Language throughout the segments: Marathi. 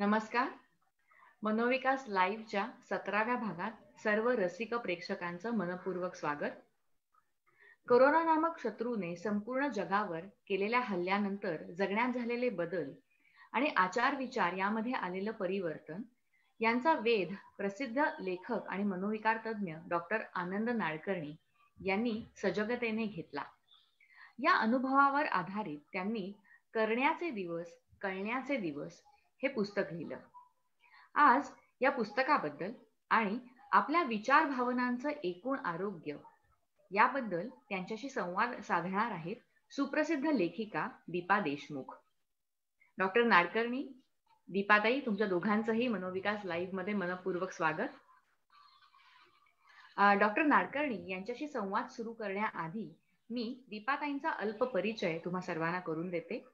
नमस्कार मनोविकास लाईव्हच्या सतराव्या भागात सर्व रसिक प्रेक्षकांचं मनपूर्वक स्वागत कोरोना नामक शत्रूने संपूर्ण जगावर केलेल्या हल्ल्यानंतर जगण्यात झालेले बदल आणि आचार विचार यामध्ये आलेलं परिवर्तन यांचा वेध प्रसिद्ध लेखक आणि मनोविकार तज्ज्ञ डॉक्टर आनंद नाळकर्णी यांनी सजगतेने घेतला या अनुभवावर आधारित त्यांनी करण्याचे दिवस कळण्याचे दिवस हे पुस्तक लिहिलं आज या पुस्तकाबद्दल आणि आपल्या विचार भावनांचं एकूण आरोग्य याबद्दल त्यांच्याशी संवाद साधणार आहेत सुप्रसिद्ध लेखिका दीपा देशमुख डॉक्टर नाडकर्णी दीपाताई तुमच्या दोघांचंही मनोविकास लाईव्ह मध्ये मनपूर्वक स्वागत डॉक्टर नाडकर्णी यांच्याशी संवाद सुरू करण्याआधी मी दीपाताईंचा अल्प परिचय तुम्हा सर्वांना करून देते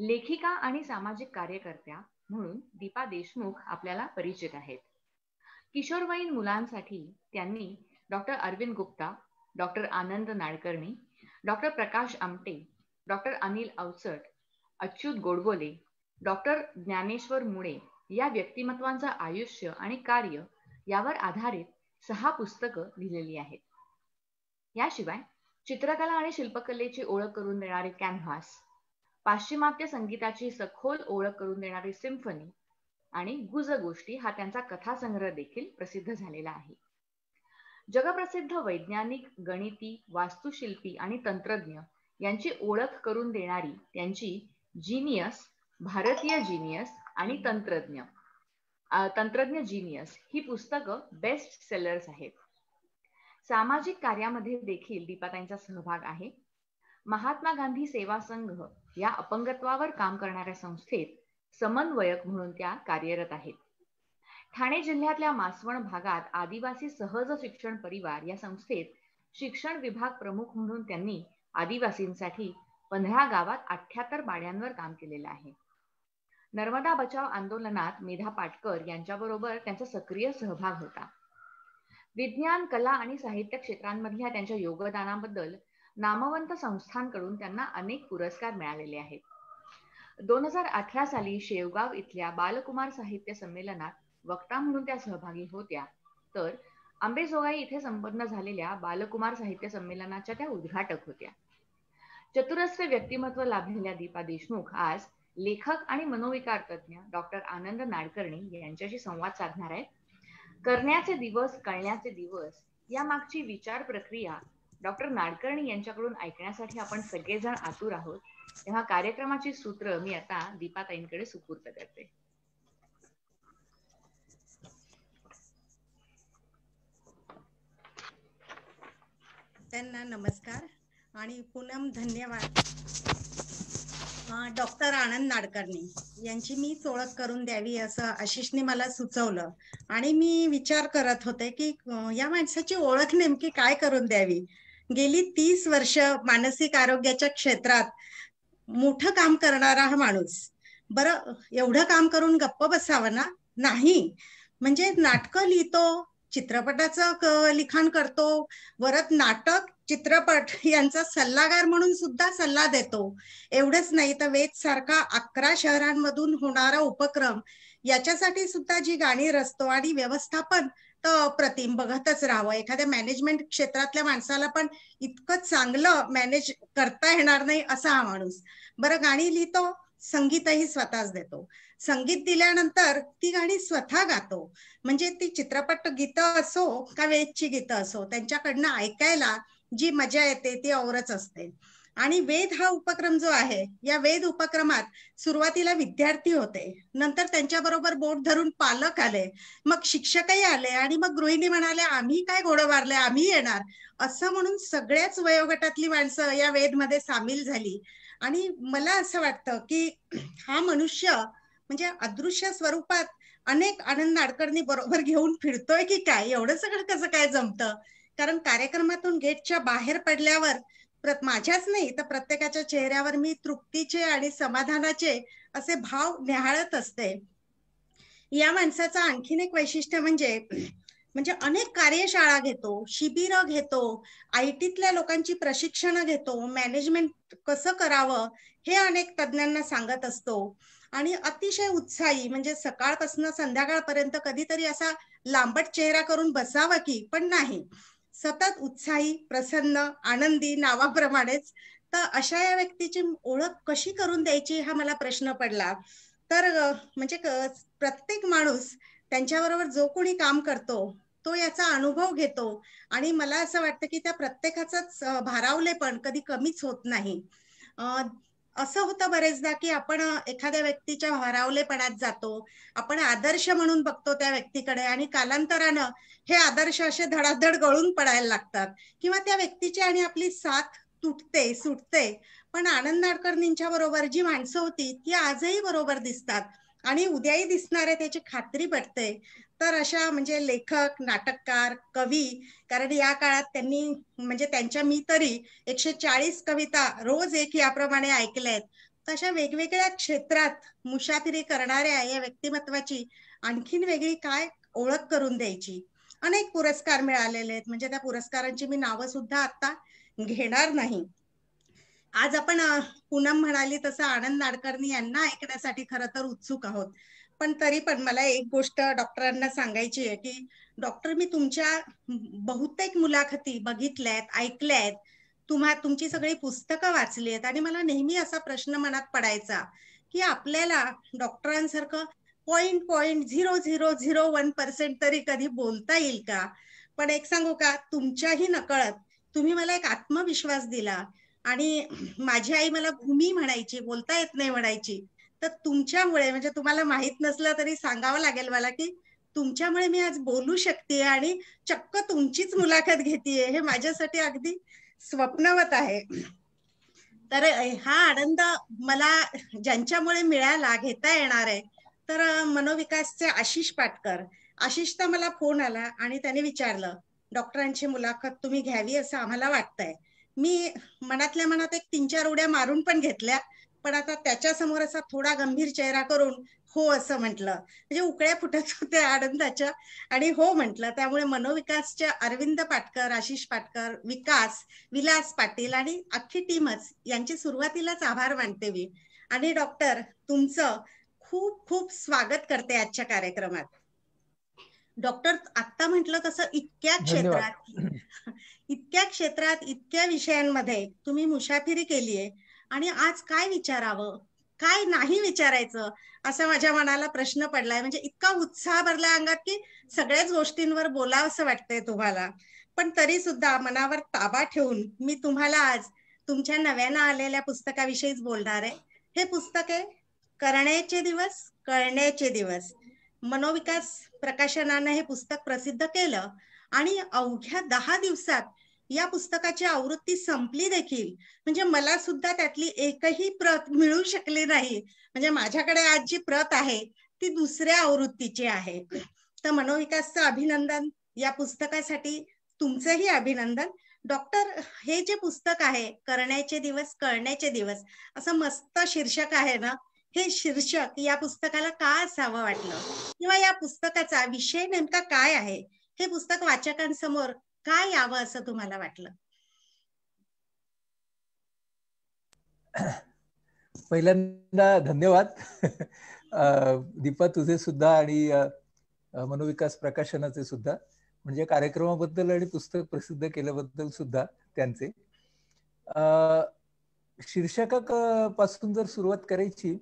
लेखिका आणि सामाजिक कार्यकर्त्या म्हणून दीपा देशमुख आपल्याला परिचित आहेत किशोरवयीन मुलांसाठी त्यांनी doctor Arvind Gupta doctor Anand Nadkarni doctor Prakash Amte doctor Anil Avachat Achyut Godbole doctor Dnyaneshwar Mule या व्यक्तिमत्वांचं आयुष्य आणि कार्य यावर आधारित सहा पुस्तकं लिहिलेली आहेत याशिवाय चित्रकला आणि शिल्पकलेची ओळख करून देणारे कॅनव्हास पाश्चिमात्य संगीताची सखोल ओळख करून देणारी सिम्फनी आणि गुज गोष्टी हा त्यांचा कथासंग्रह देखील प्रसिद्ध झालेला आहे जगप्रसिद्ध वैज्ञानिक गणिती वास्तुशिल्पी आणि तंत्रज्ञ यांची ओळख करून देणारी त्यांची जिनियस भारतीय जिनियस आणि तंत्रज्ञ तंत्रज्ञ जिनियस ही पुस्तक बेस्ट सेलर्स आहेत सामाजिक कार्यामध्ये देखील दीपाताईंचा सहभाग आहे महात्मा गांधी सेवा संघ या अपंगत्वावर काम करणाऱ्या संस्थेत समन्वयक म्हणून त्या कार्यरत आहेत ठाणे जिल्ह्यातल्या मासवण भागात आदिवासी सहज शिक्षण परिवार या संस्थेत शिक्षण विभाग प्रमुख म्हणून त्यांनी आदिवासींसाठी पंधरा गावात अठ्याहत्तर बाड्यांवर काम केलेलं आहे नर्मदा बचाव आंदोलनात मेधा पाटकर यांच्याबरोबर त्यांचा सक्रिय सहभाग होता विज्ञान कला आणि साहित्य क्षेत्रांमधल्या त्यांच्या योगदानाबद्दल नामवंत संस्थांकडून त्यांना अनेक पुरस्कार मिळालेले आहेत दोन हजार अठरा साली शेवगाव इथल्या बालकुमार साहित्य संमेलनात वक्ता म्हणून त्या सहभागी होत्या तर आंबेजोगाई इथे संपन्न झालेल्या बालकुमार साहित्य संमेलनाच्या त्या उद्घाटक होत्या चतुरस्त्र व्यक्तिमत्व लाभलेल्या दीपा देशमुख आज लेखक आणि मनोविकार तज्ञ डॉक्टर आनंद नाडकर्णी यांच्याशी संवाद साधणार आहेत करण्याचे दिवस कळण्याचे दिवस या मागची विचार प्रक्रिया डॉक्टर नाडकर्णी यांच्याकडून ऐकण्यासाठी आपण सगळेजण आतूर आहोत तेव्हा कार्यक्रमाची सूत्र मी आता दीपाताईंकडे सुपूर्त करते त्यांना नमस्कार आणि पूनम धन्यवाद डॉक्टर आनंद नाडकर्णी यांची मी ओळख करून द्यावी असं आशिषने मला सुचवलं आणि मी विचार करत होते की या माणसाची ओळख नेमकी काय करून द्यावी गेली तीस वर्ष मानसिक आरोग्याच्या क्षेत्रात मोठं काम करणारा हा माणूस बरं एवढं काम करून गप्प बसावं ना नाही म्हणजे नाटकं लिहितो चित्रपटाचं लिखाण करतो वरत नाटक चित्रपट यांचा सल्लागार म्हणून सुद्धा सल्ला देतो एवढंच नाही तर वेद सारखा अकरा शहरांमधून होणारा उपक्रम याच्यासाठी सुद्धा जी गाणी रचतो आणि व्यवस्थापन प्रतिम बघतच राहावं एखाद्या मॅनेजमेंट क्षेत्रातल्या माणसाला पण इतकं चांगलं मॅनेज करता येणार नाही असा हा माणूस बरं गाणी लिहितो संगीतही स्वतःच देतो संगीत दिल्यानंतर ती गाणी स्वतः गातो म्हणजे ती चित्रपट गीतं असो का वेदची गीतं असो त्यांच्याकडनं ऐकायला जी मजा येते ती औरच असते आणि वेद हा उपक्रम जो आहे या वेद उपक्रमात सुरुवातीला विद्यार्थी होते नंतर त्यांच्याबरोबर बोट धरून पालक आले मग शिक्षकही आले आणि मग गृहिणी म्हणाले आम्ही काय घोडं मारले आम्ही येणार असं म्हणून सगळ्याच वयोगटातली माणसं या वेदमध्ये सामील झाली आणि मला असं वाटतं की हा मनुष्य म्हणजे अदृश्य स्वरूपात अनेक आनंद नाडकर्णी बरोबर घेऊन फिरतोय की काय एवढं सगळं कसं काय जमतं कारण कार्यक्रमातून गेटच्या बाहेर पडल्यावर माझ्याच नाही तर प्रत्येकाच्या चेहऱ्यावर मी तृप्तीचे आणि समाधानाचे असे भाव निहाळत असते या माणसाचं आणखीन एक वैशिष्ट्य म्हणजे म्हणजे अनेक कार्यशाळा घेतो शिबिरं घेतो आय टीतल्या लोकांची प्रशिक्षण घेतो मॅनेजमेंट कसं करावं हे अनेक तज्ज्ञांना सांगत असतो आणि अतिशय उत्साही म्हणजे सकाळपासून संध्याकाळपर्यंत कधीतरी असा लांबट चेहरा करून बसावा की पण नाही सतत उत्साही प्रसन्न आनंदी नावाप्रमाणेच तर अशा या व्यक्तीची ओळख कशी करून द्यायची हा मला प्रश्न पडला तर म्हणजे प्रत्येक माणूस त्यांच्याबरोबर जो कोणी काम करतो तो याचा अनुभव घेतो आणि मला असं वाटतं की त्या प्रत्येकाचाच भारावले पण कधी कमीच होत नाही असं होतं बरेचदा की आपण एखाद्या व्यक्तीच्या हरावलेपणात जातो आपण आदर्श म्हणून बघतो त्या व्यक्तीकडे आणि कालांतरानं हे आदर्श असे धडाधड गळून पडायला लागतात किंवा त्या व्यक्तीची आणि आपली साथ तुटते सुटते पण आनंद नाडकर्णींच्या बरोबर जी माणसं होती ती आजही बरोबर दिसतात आणि उद्याही दिसणारे त्याची खात्री पटते तर अशा म्हणजे लेखक नाटककार कवी कारण या काळात त्यांनी म्हणजे त्यांच्या मी तरी एकशे चाळीस कविता रोज एक याप्रमाणे ऐकल्यात आहेत तशा वेगवेगळ्या क्षेत्रात मुशाफिरी करणाऱ्या या व्यक्तिमत्वाची आणखीन वेगळी काय ओळख करून द्यायची अनेक पुरस्कार मिळालेले आहेत म्हणजे त्या पुरस्कारांची मी नावं सुद्धा आता घेणार नाही आज आपण पूनम म्हणाली तसं आनंद नाडकर्णी यांना ऐकण्यासाठी खर तर उत्सुक आहोत पण तरी पण मला एक गोष्ट डॉक्टरांना सांगायची आहे की डॉक्टर मी तुमच्या बहुतेक मुलाखती बघितल्यात ऐकल्यात तुम्हा तुमची सगळी पुस्तकं वाचली आहेत आणि मला नेहमी असा प्रश्न मनात पडायचा की आपल्याला डॉक्टरांसारखं point point zero zero zero one percent तरी कधी बोलता येईल का पण एक सांगू का तुमच्याही नकळत तुम्ही मला एक आत्मविश्वास दिला आणि माझी आई मला भूमी म्हणायची बोलता येत नाही म्हणायची तर तुमच्यामुळे म्हणजे तुम्हाला माहित नसलं तरी सांगावं लागेल मला की तुमच्यामुळे मी आज बोलू शकते आणि चक्क तुमचीच मुलाखत घेते हे माझ्यासाठी अगदी स्वप्नवत आहे तर हा आनंद मला ज्यांच्यामुळे मिळाला घेता येणार आहे तर मनोविकासचे आशिष पाटकर आशिषचा मला फोन आला आणि त्याने विचारलं डॉक्टरांची मुलाखत तुम्ही घ्यावी असं आम्हाला वाटतंय मी मनातल्या मनात एक तीन चार उड्या मारून पण घेतल्या पण आता त्याच्यासमोर असा थोडा गंभीर चेहरा करून हो असं म्हटलं म्हणजे उकळ्या फुटत होत्या आनंदाच्या आणि हो म्हटलं त्यामुळे मनोविकासच्या अरविंद पाटकर आशिष पाटकर विकास विलास पाटील आणि अख्खी टीमच यांची सुरुवातीलाच आभार मानते मी आणि डॉक्टर तुमचं खूप खूप स्वागत करते आजच्या कार्यक्रमात डॉक्टर आत्ता म्हटलं तसं इतक्या क्षेत्रात इतक्या क्षेत्रात इतक्या विषयांमध्ये तुम्ही मुसाफिरी केलीये आणि आज काय विचारावं काय नाही विचारायचं असा माझ्या मनाला प्रश्न पडलाय म्हणजे इतका उत्साह भरला अंगात की सगळ्याच गोष्टींवर बोला असं वाटतंय तुम्हाला पण तरी सुद्धा मनावर ताबा ठेवून मी तुम्हाला आज तुमच्या नव्यानं आलेल्या पुस्तकाविषयीच बोलणार आहे हे पुस्तक आहे करण्याचे दिवस कळण्याचे दिवस मनोविकास प्रकाशनानं हे पुस्तक प्रसिद्ध केलं आणि अवघ्या दहा दिवसात या पुस्तकाची आवृत्ती संपली देखील म्हणजे मला सुद्धा त्यातली एकही प्रत मिळू शकली नाही म्हणजे माझ्याकडे आज जी प्रत आहे ती दुसऱ्या आवृत्तीची आहे तर मनोविकासचं अभिनंदन या पुस्तकासाठी तुमचंही अभिनंदन डॉक्टर हे जे पुस्तक आहे करण्याचे दिवस कळण्याचे दिवस असं मस्त शीर्षक आहे ना हे शीर्षक या पुस्तकाला का असावं वाटलं किंवा या पुस्तकाचा विषय नेमका काय आहे हे पुस्तक वाचकांसमोर काय यावं असं तुम्हाला वाटलं पहिल्यांदा धन्यवाद दीपा तुझे सुद्धा आणि मनोविकास प्रकाशनाचे सुद्धा म्हणजे कार्यक्रमाबद्दल आणि पुस्तक प्रसिद्ध केल्याबद्दल सुद्धा त्यांचे पासून जर सुरुवात करायची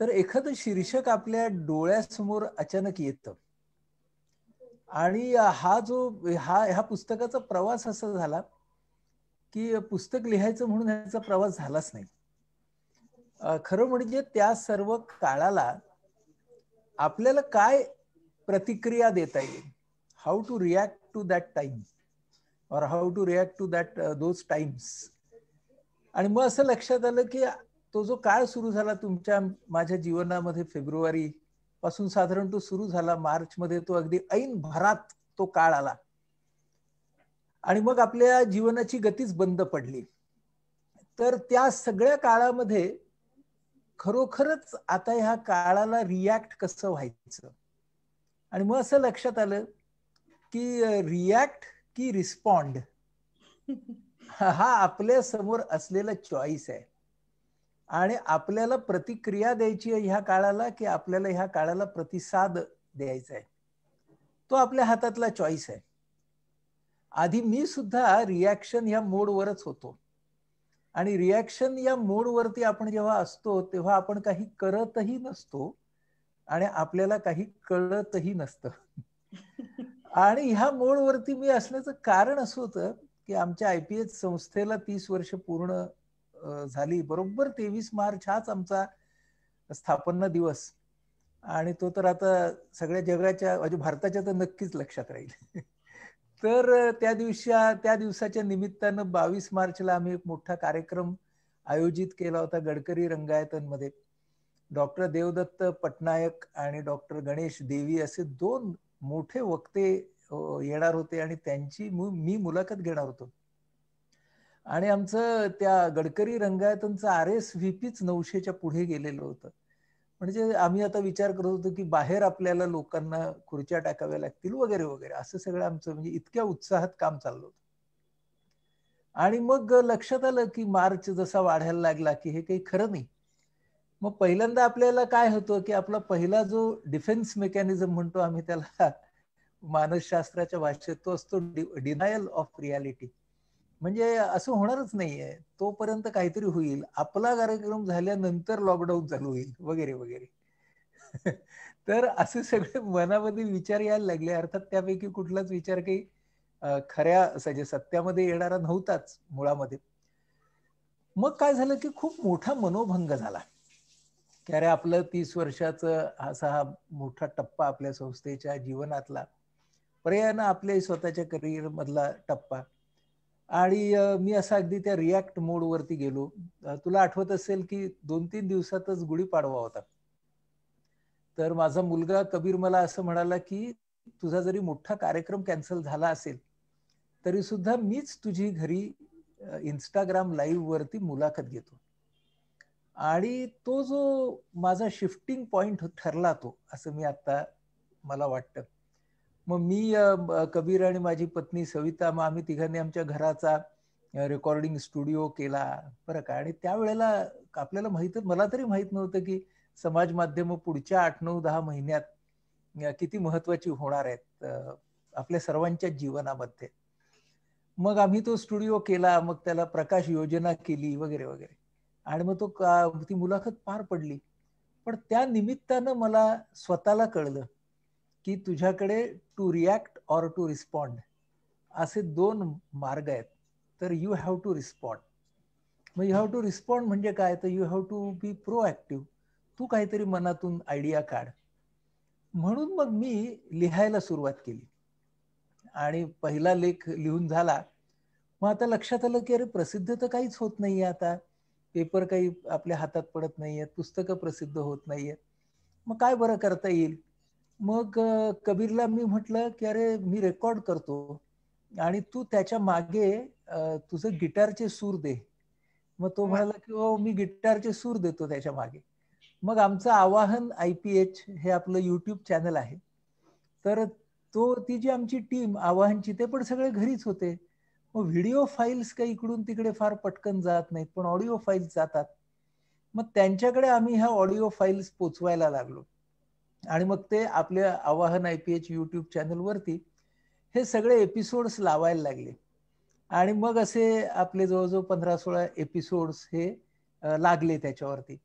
तर एखादं शीर्षक आपल्या डोळ्यासमोर अचानक येतं आणि हा जो हा ह्या पुस्तकाचा प्रवास असा झाला की पुस्तक लिहायचं म्हणून ह्याचा प्रवास झालाच नाही खरं म्हणजे त्या सर्व काळाला आपल्याला काय प्रतिक्रिया देता येईल how to react to that time और how to react to that those times आणि मग असं लक्षात आलं की तो जो काळ सुरू झाला तुमच्या माझ्या जीवनामध्ये फेब्रुवारी पासून साधारण तो सुरू झाला मार्च मध्ये तो अगदी ऐन भरात तो काळ आला आणि मग आपल्या जीवनाची गतीच बंद पडली तर त्या सगळ्या काळामध्ये खरोखरच आता ह्या काळाला रिॲक्ट कसं व्हायचं आणि मग असं लक्षात आलं की रिॲक्ट की रिस्पॉन्ड हा आपल्या समोर असलेला चॉईस आहे आणि आपल्याला प्रतिक्रिया द्यायची आहे ह्या काळाला की आपल्याला ह्या काळाला प्रतिसाद द्यायचा आहे तो आपल्या हातातला चॉईस आहे आधी मी सुद्धा रिॲक्शन ह्या मोडवरच होतो आणि रिॲक्शन या मोडवरती आपण जेव्हा असतो तेव्हा आपण काही करतही नसतो आणि आपल्याला काही कळतही नसतं आणि ह्या मोडवरती मी असल्याचं कारण असं होतं की आमच्या आय पी एस संस्थेला तीस वर्ष पूर्ण झाली बरोबर तेवीस मार्च हाच आमचा स्थापना दिवस आणि तो तर आता सगळ्या जगाच्या म्हणजे भारताच्या तर नक्कीच लक्षात राहील तर त्या दिवसा त्या दिवसाच्या निमित्तानं बावीस मार्चला आम्ही एक मोठा कार्यक्रम आयोजित केला होता गडकरी रंगायतनमध्ये डॉक्टर देवदत्त पटनायक आणि डॉक्टर गणेश देवी असे दोन मोठे वक्ते येणार होते आणि त्यांची मी मुलाखत घेणार होतो आणि आमचं त्या गडकरी रंगायतंच आर एस व्ही पीच नऊशेच्या पुढे गेलेलं होतं म्हणजे आम्ही आता विचार करत होतो की बाहेर आपल्याला लोकांना खुर्च्या टाकाव्या लागतील वगैरे वगैरे असं सगळं आमचं म्हणजे इतक्या उत्साहात काम चाललं होतं आणि मग लक्षात आलं की मार्च जसा वाढायला लागला की हे काही खरं नाही मग पहिल्यांदा आपल्याला काय होतं की आपला पहिला जो डिफेन्स मेकॅनिझम म्हणतो आम्ही त्याला मानसशास्त्राच्या भाषेत तो असतो डिनायल ऑफ रियालिटी म्हणजे असं होणारच नाहीये तोपर्यंत काहीतरी होईल आपला कार्यक्रम झाल्यानंतर लॉकडाऊन चालू होईल वगैरे वगैरे तर असे सगळे मनामध्ये विचार यायला लागले अर्थात त्यापैकी कुठलाच विचार काही खऱ्या म्हणजे सत्यामध्ये येणारा नव्हताच मुळामध्ये मग काय झालं की खूप मोठा मनोभंग झाला की अरे आपलं तीस वर्षाचं असा हा मोठा टप्पा आपल्या संस्थेच्या जीवनातला पर्यायानं आपल्या स्वतःच्या करिअर मधला टप्पा आणि मी असा अगदी त्या रिॲक्ट मोडवरती गेलो तुला आठवत असेल की दोन तीन दिवसातच गुढीपाडवा होता तर माझा मुलगा कबीर मला असं म्हणाला की तुझा जरी मोठा कार्यक्रम कॅन्सल झाला असेल तरी सुद्धा मीच तुझी घरी इंस्टाग्राम लाईव्ह वरती मुलाखत घेतो आणि तो जो माझा शिफ्टिंग पॉइंट ठरला तो असं मी आता मला वाटतं मग मी कबीर आणि माझी पत्नी सविता मग आम्ही तिघांनी आमच्या घराचा रेकॉर्डिंग स्टुडिओ केला बरं का आणि त्यावेळेला आपल्याला माहित मला तरी माहित नव्हतं की समाज माध्यम पुढच्या आठ नऊ दहा महिन्यात किती महत्वाची होणार आहेत आपल्या सर्वांच्या जीवनामध्ये मग आम्ही तो स्टुडिओ केला मग त्याला प्रकाश योजना केली वगैरे वगैरे आणि मग तो ती मुलाखत पार पडली पण त्या निमित्तानं मला स्वतःला कळलं की तुझ्याकडे to react or to respond असे दोन मार्ग आहेत तर यू हॅव टू रिस्पॉन्ड मग यू हॅव टू रिस्पॉन्ड म्हणजे काय तर you have to be pro proactive तू काहीतरी मनातून आयडिया काढ म्हणून मग मी लिहायला सुरुवात केली आणि पहिला लेख लिहून झाला मग आता लक्षात आलं की अरे प्रसिद्ध तर काहीच होत नाहीये आता पेपर काही आपल्या हातात पडत आहेत पुस्तकं प्रसिद्ध होत नाहीयेत मग काय बरं करता येईल मग कबीरला मी म्हटलं की अरे मी रेकॉर्ड करतो आणि तू त्याच्या मागे तुझं गिटारचे सूर दे मग तो म्हणाला की ओ हो, मी गिटारचे सूर देतो त्याच्या मागे मग आमचं आवाहन आय पी एच हे आपलं युट्यूब चॅनल आहे तर तो ती जी आमची टीम आवाहनची ते पण सगळे घरीच होते मग व्हिडिओ फाईल्स काही इकडून तिकडे फार पटकन जात नाहीत पण ऑडिओ फाईल्स जातात मग त्यांच्याकडे आम्ही ह्या ऑडिओ फाईल्स पोचवायला लागलो आणि मग ते आपल्या आवाहन आय पी एच युट्यूब चॅनलवरती हे सगळे एपिसोड्स लावायला लागले आणि मग असे आपले जवळजवळ पंधरा सोळा एपिसोड्स हे लागले त्याच्यावरती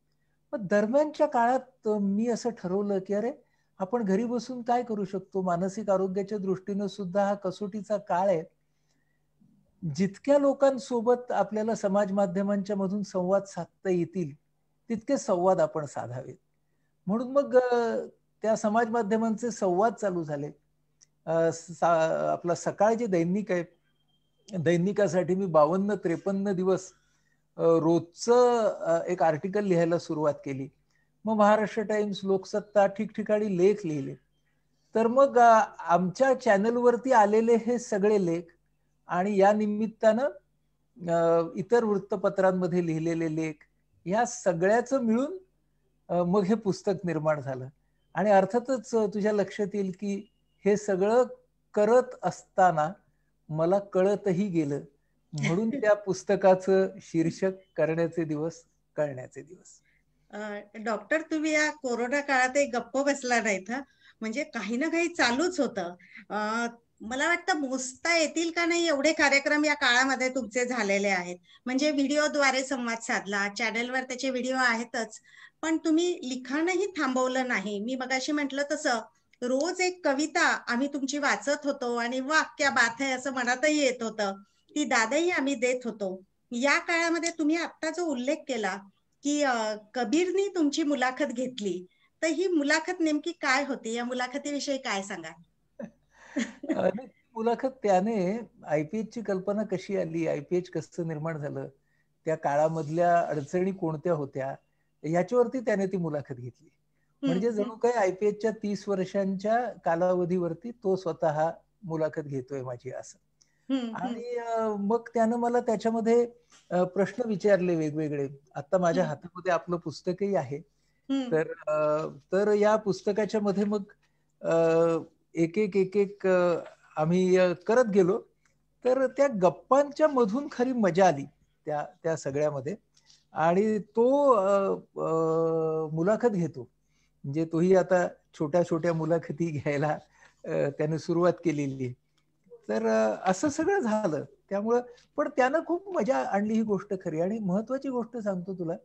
मग दरम्यानच्या काळात मी असं ठरवलं की अरे आपण घरी बसून काय करू शकतो मानसिक आरोग्याच्या दृष्टीनं सुद्धा हा कसोटीचा काळ आहे जितक्या लोकांसोबत आपल्याला समाज माध्यमांच्या मधून संवाद साधता येतील तितके संवाद आपण साधावेत म्हणून मग त्या समाज माध्यमांचे संवाद चालू झाले आपला सकाळ जे दैनिक आहे दैनिकासाठी मी बावन्न त्रेपन्न दिवस रोजचं एक आर्टिकल लिहायला सुरुवात केली मग महाराष्ट्र टाइम्स लोकसत्ता ठिकठिकाणी लेख लिहिले तर मग आमच्या चॅनलवरती आलेले हे सगळे लेख आणि या निमित्तानं इतर वृत्तपत्रांमध्ये लिहिलेले लेख ह्या सगळ्याचं मिळून मग हे पुस्तक निर्माण झालं आणि अर्थातच तुझ्या लक्षात येईल की हे सगळं करत असताना मला कळतही गेलं म्हणून त्या पुस्तकाचं शीर्षक करण्याचे दिवस कळण्याचे दिवस डॉक्टर तुम्ही या कोरोना काळात गप्प बसला नाहीत म्हणजे काही ना काही चालूच होत मला वाटतं मोजता येतील का नाही एवढे कार्यक्रम या काळामध्ये तुमचे झालेले आहेत म्हणजे व्हिडिओद्वारे संवाद साधला चॅनलवर त्याचे व्हिडिओ आहेतच पण तुम्ही लिखाणही थांबवलं नाही मी मगाशी म्हटलं तसं रोज एक कविता आम्ही तुमची वाचत होतो आणि वाक्या बाथ बात आहे असं मनातही येत होतं ती दादाही आम्ही देत होतो या काळामध्ये तुम्ही आता जो उल्लेख केला की कबीरनी तुमची मुलाखत घेतली तर ही मुलाखत नेमकी काय होती या मुलाखतीविषयी काय सांगा मुलाखत त्याने आय पी एच ची कल्पना कशी आली आय पी एच कसं निर्माण झालं त्या काळामधल्या अडचणी कोणत्या होत्या याच्यावरती त्याने ती मुलाखत घेतली म्हणजे जणू काही आयपीएसच्या तीस वर्षांच्या कालावधीवरती तो स्वतः मुलाखत घेतोय माझी असं आणि मग त्यानं मला त्याच्यामध्ये प्रश्न विचारले वेगवेगळे आता माझ्या हातामध्ये आपलं पुस्तकही आहे तर तर या पुस्तकाच्या मध्ये मग एक एक एक एक आम्ही करत गेलो तर त्या गप्पांच्या मधून खरी मजा आली त्या त्या सगळ्यामध्ये आणि तो मुलाखत घेतो म्हणजे तोही आता छोट्या छोट्या मुलाखती घ्यायला त्याने सुरुवात केलेली तर असं सगळं झालं त्यामुळं पण त्यानं खूप मजा आणली ही गोष्ट खरी आणि महत्वाची गोष्ट सांगतो तुला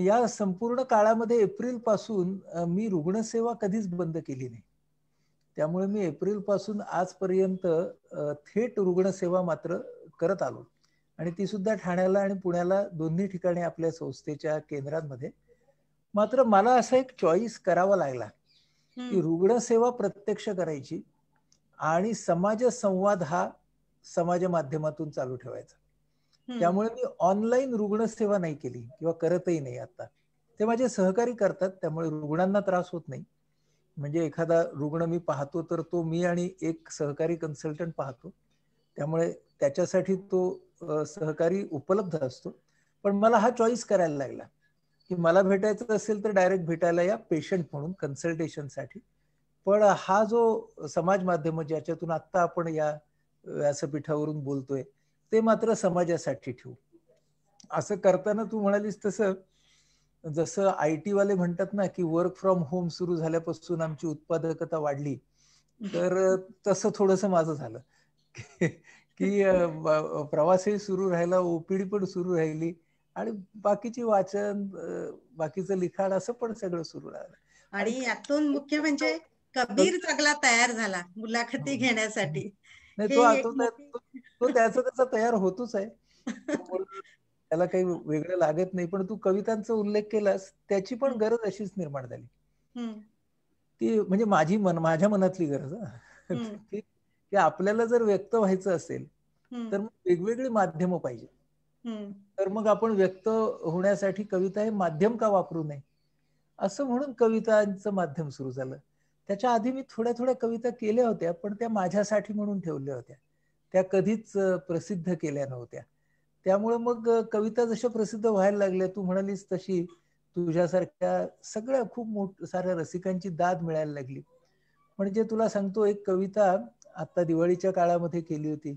या संपूर्ण काळामध्ये एप्रिल पासून मी रुग्णसेवा कधीच बंद केली नाही त्यामुळे मी एप्रिल पासून आजपर्यंत थेट रुग्णसेवा मात्र करत आलो आणि ती सुद्धा ठाण्याला आणि पुण्याला दोन्ही ठिकाणी आपल्या संस्थेच्या केंद्रांमध्ये मात्र मला असा एक चॉईस करावा लागला की रुग्णसेवा प्रत्यक्ष करायची आणि समाज संवाद हा समाज माध्यमातून चालू ठेवायचा त्यामुळे मी ऑनलाईन रुग्णसेवा नाही केली किंवा करतही नाही आता ते माझे सहकारी करतात त्यामुळे रुग्णांना त्रास होत नाही म्हणजे एखादा रुग्ण मी पाहतो तर तो मी आणि एक सहकारी कन्सल्टंट पाहतो त्यामुळे त्याच्यासाठी तो सहकारी उपलब्ध असतो पण मला हा चॉईस करायला लागला की मला भेटायचं असेल तर डायरेक्ट भेटायला या पेशंट म्हणून कन्सल्टेशनसाठी पण हा जो समाज माध्यम ज्याच्यातून आत्ता आपण या व्यासपीठावरून बोलतोय ते मात्र समाजासाठी ठेवू असं करताना तू म्हणालीस तसं जसं आय वाले म्हणतात ना की वर्क फ्रॉम होम सुरू झाल्यापासून आमची उत्पादकता वाढली तर तसं थोडस माझं झालं की प्रवासही सुरू राहिला ओपीडी पण सुरू राहिली आणि बाकीची वाचन बाकीचं लिखाण असं पण सगळं सुरू राहिलं आणि यातून मुख्य म्हणजे कबीर चांगला तयार झाला मुलाखती हो. घेण्यासाठी तो त्याचा त्याचा तयार होतोच आहे त्याला काही वेगळं लागत नाही पण तू कवितांचा उल्लेख केलास त्याची पण गरज अशीच निर्माण झाली ती म्हणजे माझी मन माझ्या मनातली गरज की आपल्याला जर व्यक्त व्हायचं असेल तर मग वेगवेगळी माध्यम पाहिजे तर मग आपण व्यक्त होण्यासाठी कविता हे माध्यम का वापरू नये असं म्हणून कवितांचं माध्यम सुरू झालं त्याच्या आधी मी थोड्या थोड्या कविता केल्या होत्या पण त्या माझ्यासाठी म्हणून ठेवल्या होत्या त्या कधीच प्रसिद्ध केल्या नव्हत्या त्यामुळे मग कविता जशा प्रसिद्ध व्हायला लागल्या तू म्हणालीस तशी तुझ्यासारख्या सगळ्या खूप मोठ साऱ्या रसिकांची दाद मिळायला लागली म्हणजे तुला सांगतो एक कविता आता दिवाळीच्या काळामध्ये केली होती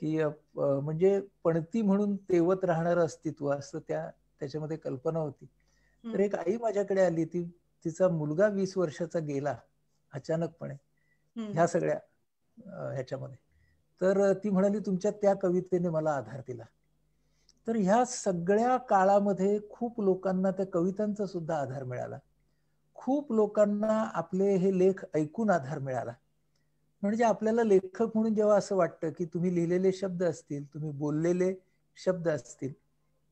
की म्हणजे पणती म्हणून तेवत राहणारं अस्तित्व असं त्या त्याच्यामध्ये कल्पना होती तर एक आई माझ्याकडे आली ती तिचा मुलगा वीस वर्षाचा गेला अचानकपणे ह्या सगळ्या ह्याच्यामध्ये तर ती म्हणाली तुमच्या त्या कवितेने मला आधार दिला तर ह्या सगळ्या काळामध्ये खूप लोकांना त्या कवितांचा सुद्धा आधार मिळाला खूप लोकांना आपले हे लेख ऐकून आधार मिळाला म्हणजे आपल्याला लेखक म्हणून जेव्हा असं वाटतं की तुम्ही लिहिलेले शब्द असतील तुम्ही बोललेले शब्द असतील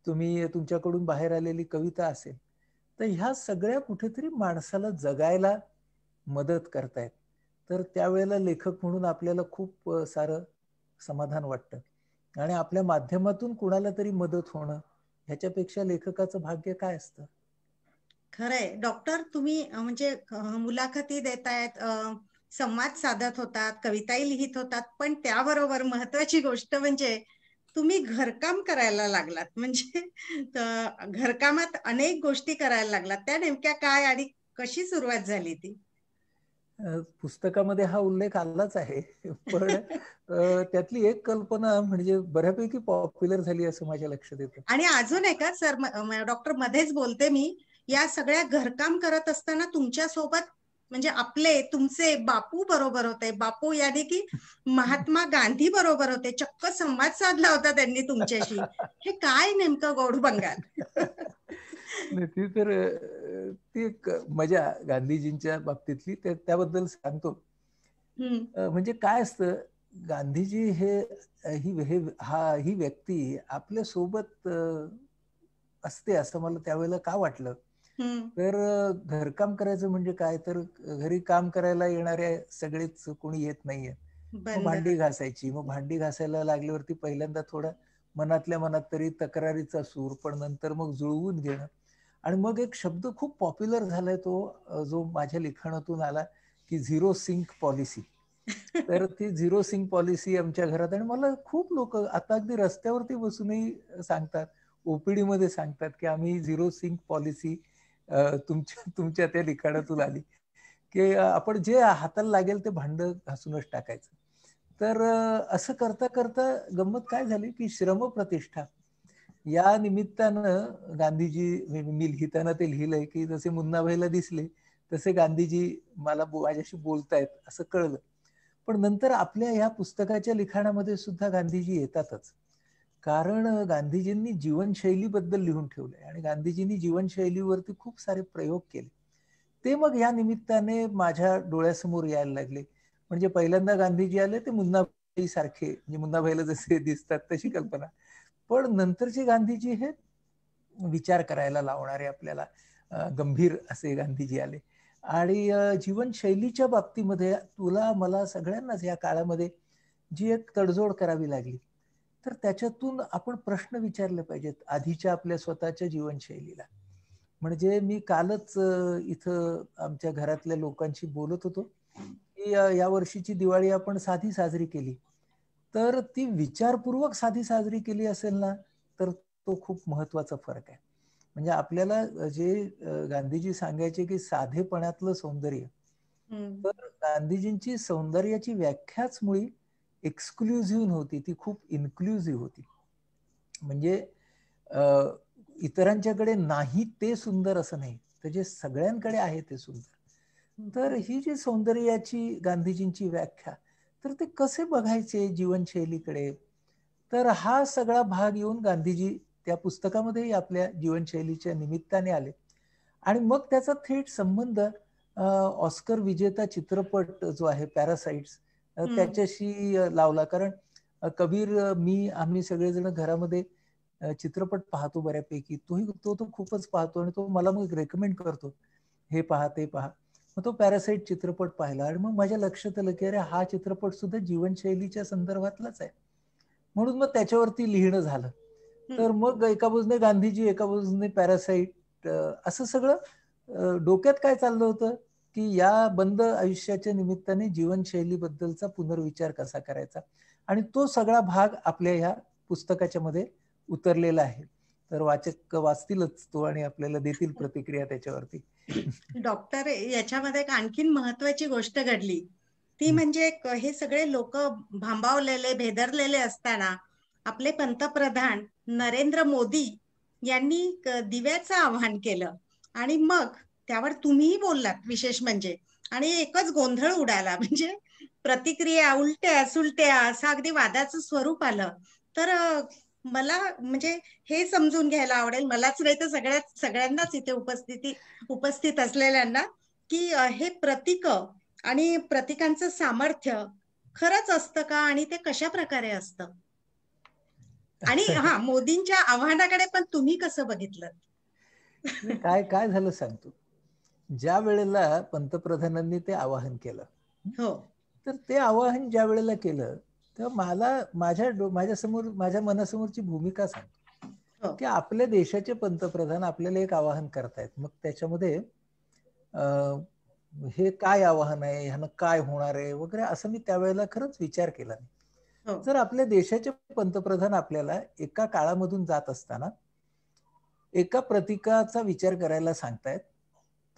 तुम्ही तुमच्याकडून बाहेर आलेली कविता असेल तर ह्या सगळ्या कुठेतरी माणसाला जगायला मदत करतायत तर त्यावेळेला लेखक म्हणून आपल्याला खूप सारं समाधान वाटतं आणि आपल्या माध्यमातून कुणाला तरी मदत होणं ह्याच्यापेक्षा लेखकाचं भाग्य काय असतं खरंय डॉक्टर तुम्ही म्हणजे मुलाखती देतायत संवाद साधत होतात कविताही लिहित होतात पण त्याबरोबर महत्वाची गोष्ट म्हणजे तुम्ही घरकाम करायला लागलात म्हणजे घरकामात अनेक गोष्टी करायला लागलात त्या नेमक्या काय आणि कशी सुरुवात झाली ती पुस्तकामध्ये हा उल्लेख आलाच आहे पण त्यातली एक कल्पना म्हणजे बऱ्यापैकी पॉप्युलर झाली असं माझ्या लक्षात येतं आणि अजून आहे का सर डॉक्टर मध्येच बोलते मी या सगळ्या घरकाम करत असताना तुमच्या सोबत म्हणजे आपले तुमचे बापू बरोबर होते बापू याने की महात्मा गांधी बरोबर होते चक्क संवाद साधला होता त्यांनी तुमच्याशी हे काय नेमकं गोड बंगाल ती तर ती एक मजा गांधीजींच्या बाबतीतली त्याबद्दल सांगतो म्हणजे काय असतं गांधीजी हे ही हा ही व्यक्ती आपल्या सोबत असते असं मला त्यावेळेला का वाटलं तर घरकाम करायचं म्हणजे काय तर घरी काम करायला येणारे सगळेच कोणी येत नाहीये भांडी घासायची मग भांडी घासायला लागल्यावरती पहिल्यांदा थोडा मनातल्या मनात तरी तक्रारीचा सूर पण नंतर मग जुळवून घेणं आणि मग एक शब्द खूप पॉप्युलर झालाय तो जो माझ्या लिखाणातून आला की झिरो सिंक पॉलिसी तर ती झिरो सिंक पॉलिसी आमच्या घरात आणि मला खूप लोक आता अगदी रस्त्यावरती बसूनही सांगतात ओपीडी मध्ये सांगतात की आम्ही झिरो सिंक पॉलिसी तुमच्या तुमच्या त्या लिखाणातून आली की आपण जे हाताला लागेल ते भांड घासूनच टाकायचं तर असं करता करता गंमत काय झाली की श्रम प्रतिष्ठा या निमित्तानं गांधीजी मी लिहिताना ते लिहिलंय की जसे मुन्नाभाईला दिसले तसे गांधीजी मला माझ्याशी बोलतायत असं कळलं पण नंतर आपल्या ह्या पुस्तकाच्या लिखाणामध्ये सुद्धा गांधीजी येतातच कारण गांधीजींनी जीवनशैलीबद्दल लिहून ठेवलंय आणि गांधीजींनी जीवनशैलीवरती खूप सारे प्रयोग केले ते मग या निमित्ताने माझ्या डोळ्यासमोर यायला लागले म्हणजे पहिल्यांदा गांधीजी आले ते मुन्नाभाई सारखे म्हणजे मुन्नाभाईला जसे दिसतात तशी कल्पना पण नंतरचे गांधीजी हे विचार करायला लावणारे आपल्याला गंभीर असे गांधीजी आले आणि जीवनशैलीच्या बाबतीमध्ये तुला मला सगळ्यांनाच या काळामध्ये जी एक तडजोड करावी लागली तर त्याच्यातून आपण प्रश्न विचारले पाहिजेत आधीच्या आपल्या स्वतःच्या जीवनशैलीला म्हणजे मी कालच इथं आमच्या घरातल्या लोकांशी बोलत होतो की या वर्षीची दिवाळी आपण साधी साजरी केली तर ती विचारपूर्वक साधी साजरी केली असेल ना तर तो खूप महत्वाचा फरक आहे म्हणजे आपल्याला जे गांधीजी सांगायचे की साधेपणातलं सौंदर्य तर गांधीजींची सौंदर्याची व्याख्याच मुळी एक्सक्लुझिव्ह नव्हती ती खूप इन्क्लुझिव्ह होती म्हणजे इतरांच्याकडे नाही ते सुंदर असं नाही तर जे सगळ्यांकडे आहे ते सुंदर तर ही जी सौंदर्याची गांधीजींची व्याख्या तर ते कसे बघायचे जीवनशैलीकडे तर हा सगळा भाग येऊन गांधीजी त्या पुस्तकामध्येही आपल्या जीवनशैलीच्या निमित्ताने आले आणि मग त्याचा थेट संबंध ऑस्कर विजेता चित्रपट जो आहे पॅरासाइट्स त्याच्याशी लावला कारण कबीर मी आम्ही सगळेजण घरामध्ये चित्रपट पाहतो बऱ्यापैकी तोही तो तो खूपच पाहतो आणि तो मला मग रेकमेंड करतो हे पहा ते पहा मग तो पॅरासाईट चित्रपट पाहिला आणि मग माझ्या लक्षात आलं की अरे हा चित्रपट सुद्धा जीवनशैलीच्या संदर्भातलाच आहे म्हणून मग त्याच्यावरती लिहिणं झालं तर मग एका बाजूने गांधीजी एका बाजूने पॅरासाईट असं सगळं डोक्यात काय चाललं होतं की या बंद आयुष्याच्या निमित्ताने जीवनशैली बद्दलचा पुनर्विचार कसा करायचा आणि तो सगळा भाग आपल्या ह्या पुस्तकाच्या मध्ये उतरलेला आहे तर वाचक वाचतीलच तो आणि आपल्याला देतील प्रतिक्रिया त्याच्यावरती डॉक्टर याच्यामध्ये एक आणखीन महत्वाची गोष्ट घडली ती म्हणजे हे सगळे लोक भांबावलेले भेदरलेले असताना आपले पंतप्रधान नरेंद्र मोदी यांनी दिव्याचं आवाहन केलं आणि मग त्यावर तुम्हीही बोललात विशेष म्हणजे आणि एकच गोंधळ उडाला म्हणजे प्रतिक्रिया उलट्या सुलट्या असं अगदी वादाचं स्वरूप आलं तर मला म्हणजे हे समजून घ्यायला आवडेल मलाच नाही तर सगळ्या सगळ्यांनाच इथे उपस्थिती उपस्थित असलेल्यांना की हे प्रतीक आणि प्रतिकांचं सामर्थ्य खरंच असतं का आणि ते कशा प्रकारे असतं आणि हा मोदींच्या आव्हानाकडे पण तुम्ही कसं बघितलं काय काय झालं सांगतो ज्या वेळेला पंतप्रधानांनी ते आवाहन केलं हो तर ते आवाहन ज्या वेळेला केलं तर मला माझ्या समोर माझ्या मनासमोरची भूमिका सांग हो. की आपल्या देशाचे पंतप्रधान आपल्याला एक आवाहन करतायत मग त्याच्यामध्ये हे काय आवाहन आहे ह्यानं काय होणार आहे वगैरे असं मी त्यावेळेला खरंच विचार केला नाही हो. जर आपल्या देशाचे पंतप्रधान आपल्याला एका काळामधून जात असताना एका प्रतीकाचा विचार करायला सांगतायत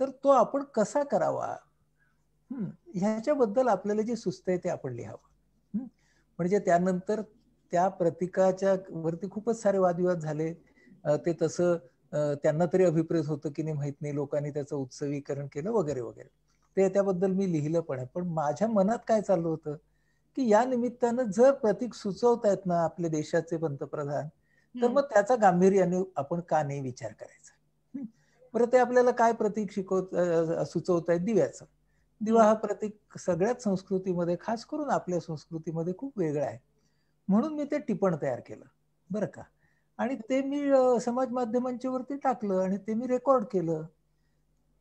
तर तो आपण कसा करावा ह्याच्याबद्दल आपल्याला जे आहे ते आपण लिहावं म्हणजे त्यानंतर त्या प्रतीकाच्या वरती खूपच सारे वादविवाद झाले ते तसं त्यांना तरी अभिप्रेत होतं की नाही माहित नाही लोकांनी त्याचं उत्सवीकरण केलं वगैरे वगैरे ते त्याबद्दल मी लिहिलं पण आहे पण माझ्या मनात काय चाललं होतं की या निमित्तानं जर प्रतीक सुचवतायत ना आपल्या देशाचे पंतप्रधान तर मग त्याचा गांभीर्याने आपण का नाही विचार करायचा बरं ते आपल्याला काय प्रतीक शिकवत सुचवत आहे दिव्याचं दिवा हा प्रतीक सगळ्याच संस्कृतीमध्ये खास करून आपल्या संस्कृतीमध्ये खूप वेगळा आहे म्हणून मी ते टिपण तयार केलं बरं का आणि ते मी समाज माध्यमांच्या वरती टाकलं आणि ते मी रेकॉर्ड केलं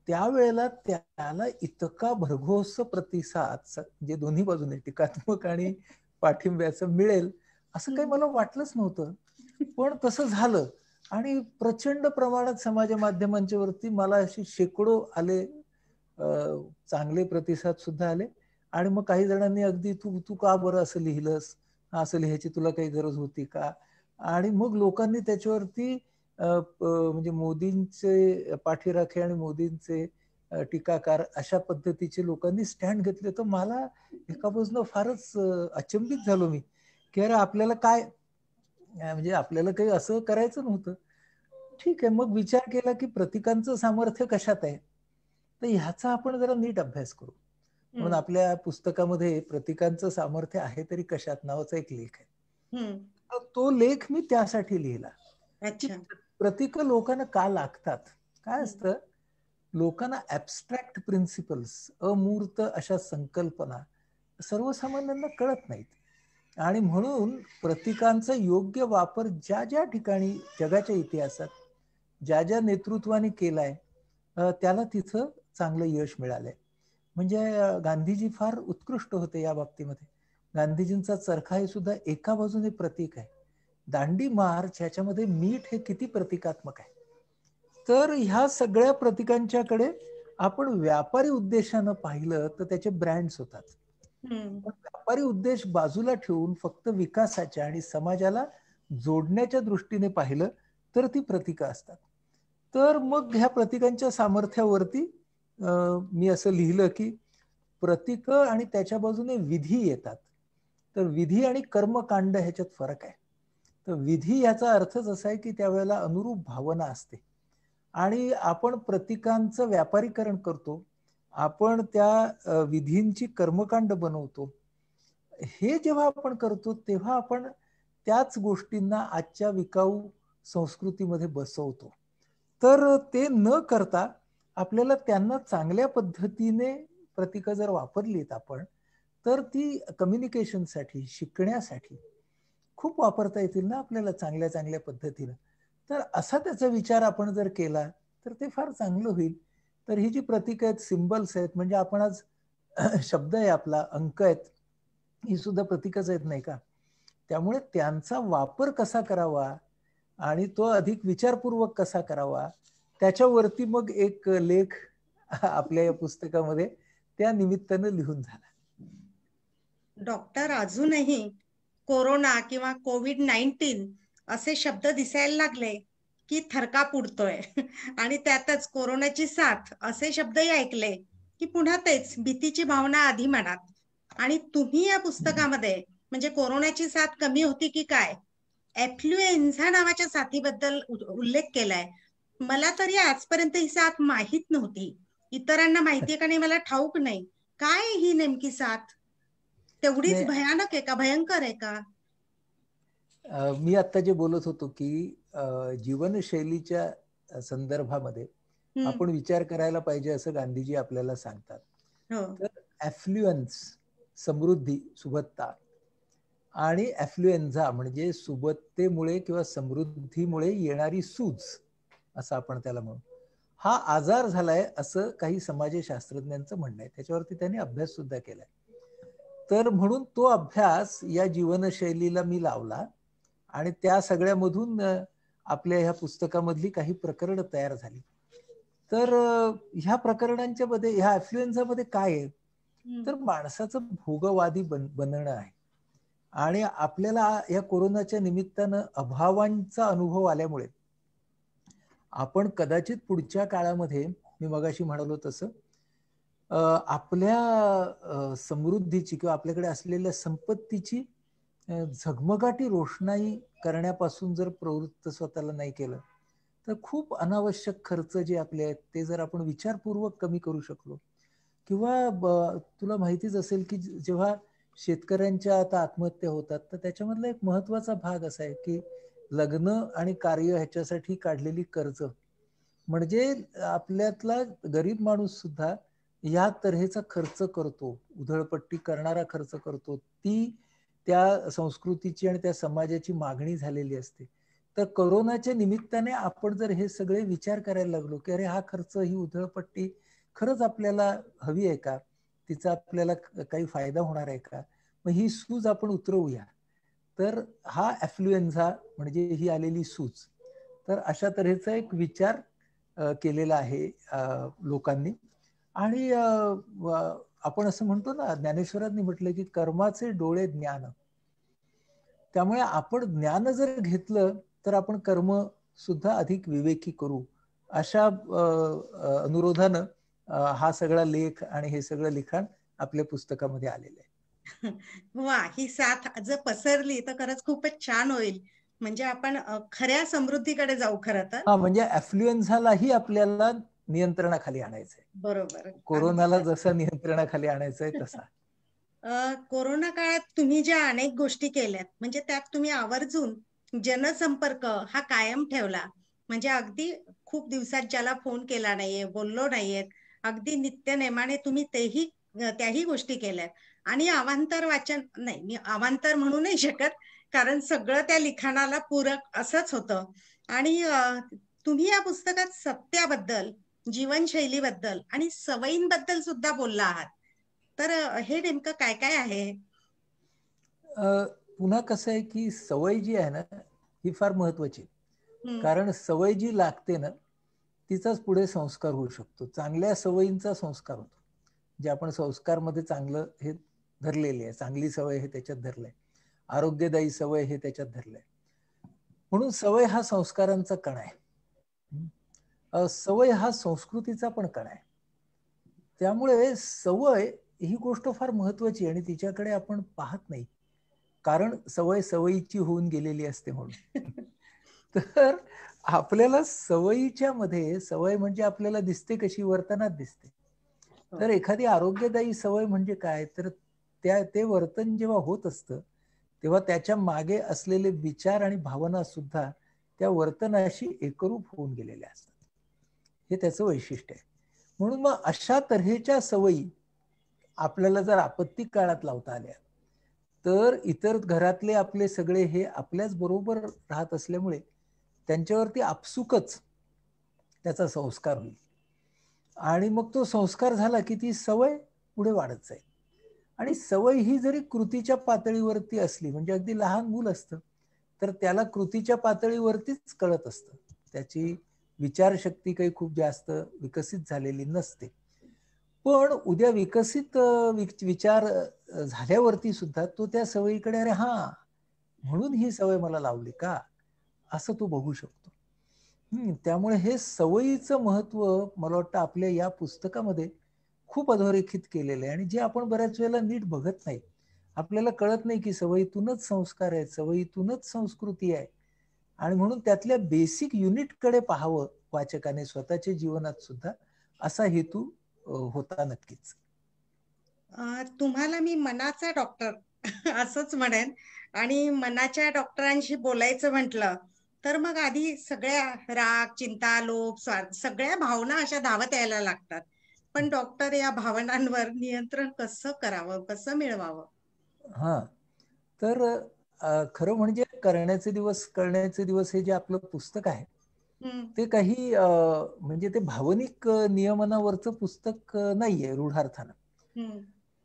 त्यावेळेला त्याला इतका भरघोस प्रतिसाद जे दोन्ही बाजूने टीकात्मक आणि पाठिंब्याचं मिळेल असं काही मला वाटलंच नव्हतं पण तसं झालं आणि प्रचंड प्रमाणात समाज माध्यमांच्या वरती मला असे शेकडो आले चांगले प्रतिसाद सुद्धा आले आणि मग काही जणांनी अगदी तू तू का बरं असं लिहिलंस असं लिहायची तुला काही गरज होती का आणि मग लोकांनी त्याच्यावरती म्हणजे मोदींचे पाठीराखे आणि मोदींचे टीकाकार अशा पद्धतीचे लोकांनी स्टँड घेतले तर मला एका बाजूला फारच अचंबित झालो मी की अरे आपल्याला काय म्हणजे आपल्याला काही असं करायचं नव्हतं ठीक आहे मग विचार केला की प्रतिकांचं सामर्थ्य कशात आहे तर ह्याचा आपण जरा नीट अभ्यास करू म्हणून आपल्या पुस्तकामध्ये प्रतिकांचं सामर्थ्य आहे तरी कशात नावाचा एक लेख आहे तो लेख मी त्यासाठी लिहिला प्रतीक लोकांना का लागतात काय असतं लोकांना ऍबस्ट्रॅक्ट प्रिन्सिपल्स अमूर्त अशा संकल्पना सर्वसामान्यांना कळत नाहीत आणि म्हणून प्रतिकांचा योग्य वापर ज्या ज्या ठिकाणी जगाच्या इतिहासात ज्या ज्या नेतृत्वाने केलाय त्याला तिथं चांगलं यश मिळालंय म्हणजे गांधीजी फार उत्कृष्ट होते या बाबतीमध्ये गांधीजींचा चरखा हे सुद्धा एका बाजूने प्रतीक आहे दांडी मार्च ह्याच्यामध्ये मीठ हे किती प्रतिकात्मक आहे तर ह्या सगळ्या प्रतिकांच्याकडे आपण व्यापारी उद्देशानं पाहिलं तर त्याचे ब्रँड्स होतात व्यापारी उद्देश बाजूला ठेवून फक्त विकासाच्या आणि समाजाला जोडण्याच्या दृष्टीने पाहिलं तर ती प्रतीक असतात तर मग ह्या प्रतिकांच्या सामर्थ्यावरती मी असं लिहिलं की प्रतीक आणि त्याच्या बाजूने विधी येतात तर विधी आणि कर्मकांड ह्याच्यात फरक आहे तर विधी ह्याचा अर्थच असा आहे की त्यावेळेला अनुरूप भावना असते आणि आपण प्रतिकांचं व्यापारीकरण करतो आपण त्या विधींची कर्मकांड बनवतो हे जेव्हा आपण करतो तेव्हा आपण त्याच गोष्टींना आजच्या विकाऊ संस्कृतीमध्ये बसवतो तर ते न करता आपल्याला त्यांना चांगल्या पद्धतीने प्रतीकं जर वापरलीत आपण तर ती कम्युनिकेशनसाठी शिकण्यासाठी खूप वापरता येतील ना आपल्याला चांगल्या चांगल्या पद्धतीनं तर असा त्याचा विचार आपण जर केला तर ते फार चांगलं होईल तर ही जी प्रतीक आहेत सिम्बल्स आहेत म्हणजे आपण आज शब्द आहे आपला अंक आहेत ही सुद्धा प्रतीकच आहेत नाही का त्यामुळे त्यांचा वापर कसा करावा आणि तो अधिक विचारपूर्वक कसा करावा त्याच्यावरती मग एक लेख आपल्या या पुस्तकामध्ये त्या निमित्तानं लिहून झाला डॉक्टर अजूनही कोरोना किंवा कोविड नाईन्टीन असे शब्द दिसायला लागले की थरका पुडतोय आणि त्यातच कोरोनाची साथ असे शब्दही ऐकले की पुन्हा तेच भीतीची भावना आधी म्हणात आणि तुम्ही या पुस्तकामध्ये म्हणजे कोरोनाची साथ कमी होती की काय एफ्लुएन्झा नावाच्या साथीबद्दल उल्लेख केलाय मला तरी आजपर्यंत ही साथ माहीत नव्हती इतरांना माहितीये का नाही मला ठाऊक नाही काय ही नेमकी साथ तेवढीच भयानक आहे का भयंकर आहे का मी आता जे बोलत होतो की जीवनशैलीच्या संदर्भामध्ये आपण विचार करायला पाहिजे असं गांधीजी आपल्याला सांगतात हो. तर समृद्धी सुबत्ता आणि ॲफ्लुएन्झा म्हणजे सुबत्तेमुळे किंवा समृद्धीमुळे येणारी सूज असं आपण त्याला म्हणू हा आजार झालाय असं काही समाजशास्त्रज्ञांचं म्हणणं आहे त्याच्यावरती त्यांनी अभ्यास सुद्धा केलाय तर म्हणून तो अभ्यास या जीवनशैलीला मी लावला आणि त्या सगळ्यामधून आपल्या ह्या पुस्तकामधली काही प्रकरणं तयार झाली तर ह्या प्रकरणांच्या मध्ये ह्या ॲफ्लुएन्झामध्ये काय आहे तर माणसाचं भोगवादी बन बनणं आहे आणि आपल्याला या कोरोनाच्या निमित्तानं अभावांचा अनुभव आल्यामुळे आपण कदाचित पुढच्या काळामध्ये मी मगाशी म्हणालो तसं आपल्या समृद्धीची किंवा आपल्याकडे असलेल्या संपत्तीची झगमगाटी रोषणाई करण्यापासून जर प्रवृत्त स्वतःला नाही केलं तर खूप अनावश्यक खर्च जे आपले आहेत ते जर आपण विचारपूर्वक कमी करू शकलो किंवा तुला माहितीच असेल की जेव्हा शेतकऱ्यांच्या आता आत्महत्या होतात तर त्याच्यामधला एक महत्वाचा भाग असा आहे की लग्न आणि कार्य ह्याच्यासाठी काढलेली कर्ज म्हणजे आपल्यातला गरीब माणूस सुद्धा या तऱ्हेचा खर्च करतो उधळपट्टी करणारा खर्च करतो ती त्या संस्कृतीची आणि त्या समाजाची मागणी झालेली असते तर करोनाच्या निमित्ताने आपण जर हे सगळे विचार करायला लागलो की अरे हा खर्च ही उधळपट्टी खरंच आपल्याला हवी आहे का तिचा आपल्याला काही फायदा होणार आहे का मग ही सूज आपण उतरवूया तर हा ॲफ्लुएन्झा म्हणजे ही आलेली सूज तर अशा तऱ्हेचा एक विचार केलेला आहे लोकांनी आणि आपण असं म्हणतो ना ज्ञानेश्वरांनी म्हटलं की कर्माचे डोळे ज्ञान त्यामुळे आपण ज्ञान जर घेतलं तर आपण कर्म सुद्धा अधिक विवेकी करू अशा अनुरोधानं हा सगळा लेख आणि हे सगळं लिखाण आपल्या पुस्तकामध्ये आलेलं आहे वा ही साथ जर पसरली तर खरंच खूपच छान होईल म्हणजे आपण खऱ्या समृद्धीकडे जाऊ खरं तर हा म्हणजे अफ्लुएन्झालाही आपल्याला नियंत्रणाखाली आणायचंय बरोबर कोरोनाला जसं नियंत्रणाखाली आणायचंय तसा कोरोना काळात तुम्ही ज्या अनेक गोष्टी केल्यात म्हणजे त्यात तुम्ही आवर्जून जनसंपर्क हा कायम ठेवला म्हणजे अगदी खूप दिवसात ज्याला फोन केला नाहीये बोललो नाहीये अगदी नित्यनेमाने तुम्ही तेही त्याही गोष्टी केल्यात आणि अवांतर वाचन नाही मी अवांतर म्हणू नाही शकत कारण सगळं त्या लिखाणाला पूरक असंच होतं आणि तुम्ही या पुस्तकात सत्याबद्दल जीवनशैलीबद्दल आणि सवयींबद्दल सुद्धा बोलला आहात तर हे नेमकं काय काय आहे पुन्हा कसं आहे की सवय जी आहे ना ही फार महत्वाची कारण सवय जी लागते ना तिचाच पुढे संस्कार होऊ शकतो चांगल्या सवयींचा संस्कार होतो जे आपण संस्कारमध्ये चांगलं हे धरलेले आहे चांगली सवय हे त्याच्यात धरलंय आरोग्यदायी सवय हे त्याच्यात धरलंय म्हणून सवय हा संस्कारांचा कण आहे सवय हा संस्कृतीचा पण कण आहे त्यामुळे सवय ही गोष्ट फार महत्वाची आणि तिच्याकडे आपण पाहत नाही कारण सवय सवयीची होऊन गेलेली असते म्हणून तर आपल्याला सवयीच्या मध्ये सवय म्हणजे आपल्याला दिसते कशी वर्तनात दिसते हो. तर एखादी आरोग्यदायी सवय म्हणजे काय तर त्या ते वर्तन जेव्हा होत असतं तेव्हा त्याच्या मागे असलेले विचार आणि भावना सुद्धा त्या वर्तनाशी एकरूप होऊन गेलेल्या असतात हे त्याचं वैशिष्ट्य आहे म्हणून मग अशा तऱ्हेच्या सवयी आपल्याला जर आपत्ती काळात लावता आल्या तर इतर घरातले आपले सगळे हे आपल्याच बरोबर राहत असल्यामुळे त्यांच्यावरती आपसुकच त्याचा संस्कार होईल आणि मग तो संस्कार झाला की ती सवय पुढे वाढत जाईल आणि सवय ही जरी कृतीच्या पातळीवरती असली म्हणजे अगदी लहान मूल असतं तर त्याला कृतीच्या पातळीवरतीच कळत असतं त्याची विचारशक्ती काही खूप जास्त विकसित झालेली नसते पण उद्या विकसित विचार झाल्यावरती सुद्धा तो त्या सवयीकडे अरे हा म्हणून ही सवय मला लावली का असं तो बघू शकतो त्यामुळे हे सवयीचं महत्व मला वाटतं आपल्या या पुस्तकामध्ये खूप अधोरेखित केलेलं आहे आणि जे आपण बऱ्याच वेळेला नीट बघत नाही आपल्याला कळत नाही की सवयीतूनच संस्कार आहेत सवयीतूनच संस्कृती आहे आणि म्हणून त्यातल्या बेसिक युनिटकडे पाहावं वाचकाने स्वतःच्या जीवनात सुद्धा असा हेतू होता नक्कीच तुम्हाला मी मनाचा डॉक्टर असंच म्हणेन आणि मनाच्या डॉक्टरांशी बोलायचं म्हटलं तर मग आधी सगळ्या राग चिंता लोभ स्वार्थ सगळ्या भावना अशा धावत यायला लागतात पण डॉक्टर या भावनांवर नियंत्रण कसं करावं कसं मिळवावं हा तर खरं म्हणजे करण्याचे दिवस करण्याचे दिवस हे जे आपलं पुस्तक आहे ते काही म्हणजे ते भावनिक नियमनावरचं पुस्तक नाहीये रूढार्थानं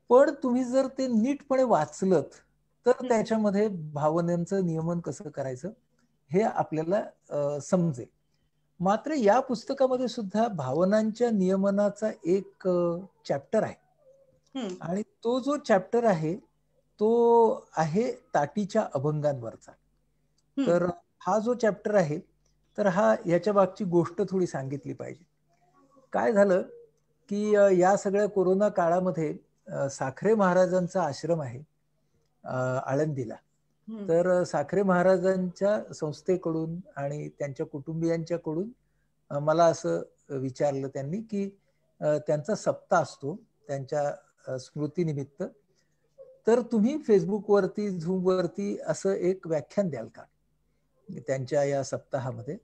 पण तुम्ही जर ते नीटपणे वाचलत तर त्याच्यामध्ये भावनांचं नियमन कसं करायचं हे आपल्याला समजेल मात्र या पुस्तकामध्ये सुद्धा भावनांच्या नियमनाचा एक चॅप्टर आहे आणि तो जो चॅप्टर आहे तो आहे ताटीच्या अभंगांवरचा तर हा जो चॅप्टर आहे तर हा याच्या बाबची गोष्ट थोडी सांगितली पाहिजे काय झालं की या सगळ्या कोरोना काळामध्ये साखरे महाराजांचा आश्रम आहे आळंदीला तर साखरे महाराजांच्या संस्थेकडून आणि त्यांच्या कुटुंबियांच्याकडून मला असं विचारलं त्यांनी की त्यांचा सप्ता असतो त्यांच्या स्मृतीनिमित्त तर तुम्ही फेसबुकवरती झूमवरती असं एक व्याख्यान द्याल का त्यांच्या या सप्ताहामध्ये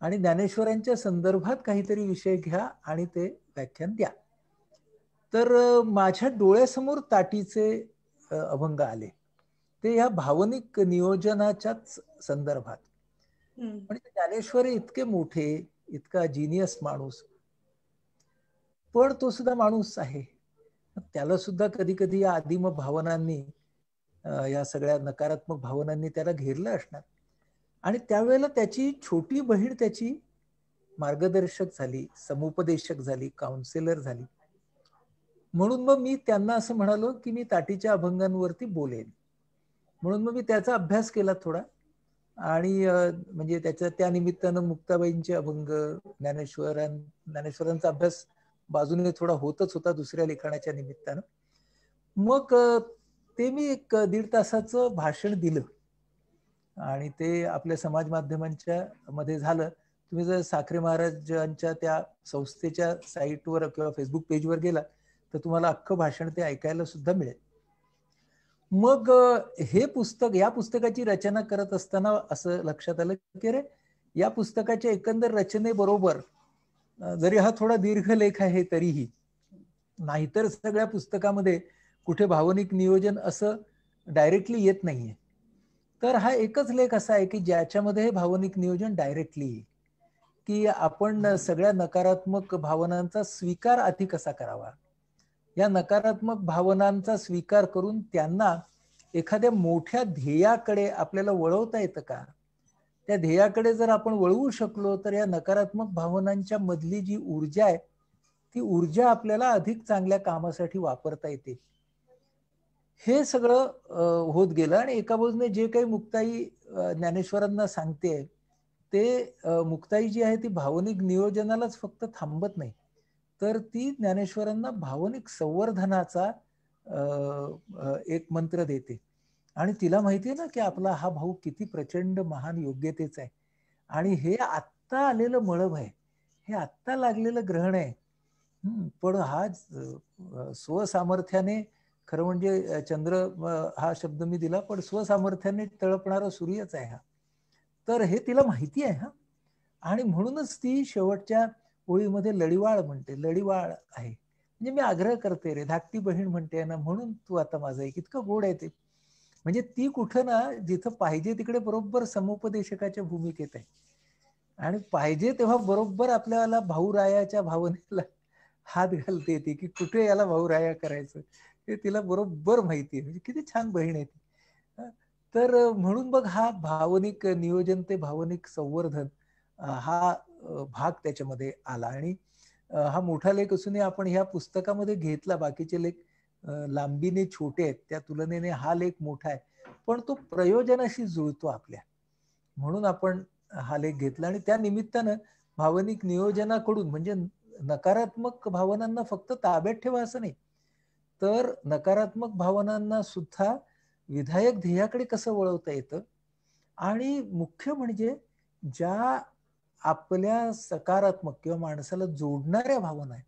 आणि ज्ञानेश्वरांच्या संदर्भात काहीतरी विषय घ्या आणि ते व्याख्यान द्या तर माझ्या डोळ्यासमोर ताटीचे अभंग आले ते या भावनिक नियोजनाच्याच संदर्भात म्हणजे ज्ञानेश्वर इतके मोठे इतका जिनियस माणूस पण तो सुद्धा माणूस आहे त्याला सुद्धा कधी कधी या आदिम भावनांनी या सगळ्या नकारात्मक भावनांनी त्याला घेरलं असणार आणि त्यावेळेला त्याची छोटी बहीण त्याची मार्गदर्शक झाली समुपदेशक झाली काउन्सिलर झाली म्हणून मग मी त्यांना असं म्हणालो की मी ताटीच्या अभंगांवरती बोलेन म्हणून मग मी त्याचा अभ्यास केला थोडा आणि म्हणजे त्याच्या त्या निमित्तानं मुक्ताबाईंचे अभंग ज्ञानेश्वरां ज्ञानेश्वरांचा अभ्यास बाजूने थोडा होतच होता दुसऱ्या लिखाणाच्या निमित्तानं मग ते मी एक दीड तासाचं भाषण दिलं आणि ते आपल्या समाज माध्यमांच्या मध्ये झालं तुम्ही जर साखरे महाराजांच्या त्या संस्थेच्या साईटवर किंवा फेसबुक पेजवर गेला तर तुम्हाला अख्खं भाषण ते ऐकायला सुद्धा मिळेल मग हे पुस्तक या पुस्तकाची रचना करत असताना असं लक्षात आलं की अरे या पुस्तकाच्या एकंदर रचनेबरोबर जरी हा थोडा दीर्घ लेख आहे तरीही नाहीतर सगळ्या पुस्तकामध्ये कुठे भावनिक नियोजन असं डायरेक्टली येत नाहीये तर हा एकच लेख असा आहे की ज्याच्यामध्ये हे भावनिक नियोजन डायरेक्टली येईल की आपण सगळ्या नकारात्मक भावनांचा स्वीकार अति कसा करावा या नकारात्मक भावनांचा स्वीकार करून त्यांना एखाद्या मोठ्या ध्येयाकडे आपल्याला वळवता येतं का त्या ध्येयाकडे जर आपण वळवू शकलो तर या नकारात्मक भावनांच्या मधली जी ऊर्जा आहे ती ऊर्जा आपल्याला अधिक चांगल्या कामासाठी वापरता येते हे सगळं होत गेलं आणि एका बाजूने जे काही मुक्ताई ज्ञानेश्वरांना सांगते ते मुक्ताई जी आहे ती भावनिक नियोजनालाच फक्त थांबत नाही तर ती ज्ञानेश्वरांना भावनिक संवर्धनाचा एक मंत्र देते आणि तिला माहिती ना की आपला हा भाऊ किती प्रचंड महान योग्यतेचा आहे आणि हे आत्ता आलेलं मळभ आहे हे आत्ता लागलेलं ग्रहण आहे पण हा स्वसामर्थ्याने खरं म्हणजे चंद्र हा शब्द मी दिला पण स्वसामर्थ्याने तळपणारा सूर्यच आहे हा तर हे तिला माहिती आहे हा आणि म्हणूनच ती शेवटच्या ओळीमध्ये लढिवाळ म्हणते लढीवाळ आहे म्हणजे मी आग्रह करते रे धाकटी बहीण म्हणते ना म्हणून तू आता माझं एक इतकं गोड आहे ते म्हणजे ती कुठं ना जिथं पाहिजे तिकडे बरोबर समुपदेशकाच्या भूमिकेत आहे आणि पाहिजे तेव्हा बरोबर आपल्याला भाऊरायाच्या भावनेला हात घालते ती की कुठे याला भाऊराया करायचं हे तिला बरोबर माहिती आहे म्हणजे किती छान बहीण आहे ती तर म्हणून बघ हा भावनिक नियोजन ते भावनिक संवर्धन हा भाग त्याच्यामध्ये आला आणि हा मोठा लेख असूनही आपण ह्या पुस्तकामध्ये घेतला बाकीचे लेख लांबीने छोटे आहेत त्या तुलनेने हा लेख मोठा आहे पण तो प्रयोजनाशी जुळतो आपल्या म्हणून आपण हा लेख घेतला आणि त्या निमित्तानं भावनिक नियोजनाकडून म्हणजे नकारात्मक भावनांना फक्त ताब्यात ठेवा असं नाही तर नकारात्मक भावनांना सुद्धा विधायक ध्येयाकडे कसं वळवता येतं आणि मुख्य म्हणजे ज्या आपल्या सकारात्मक किंवा माणसाला जोडणाऱ्या भावना आहेत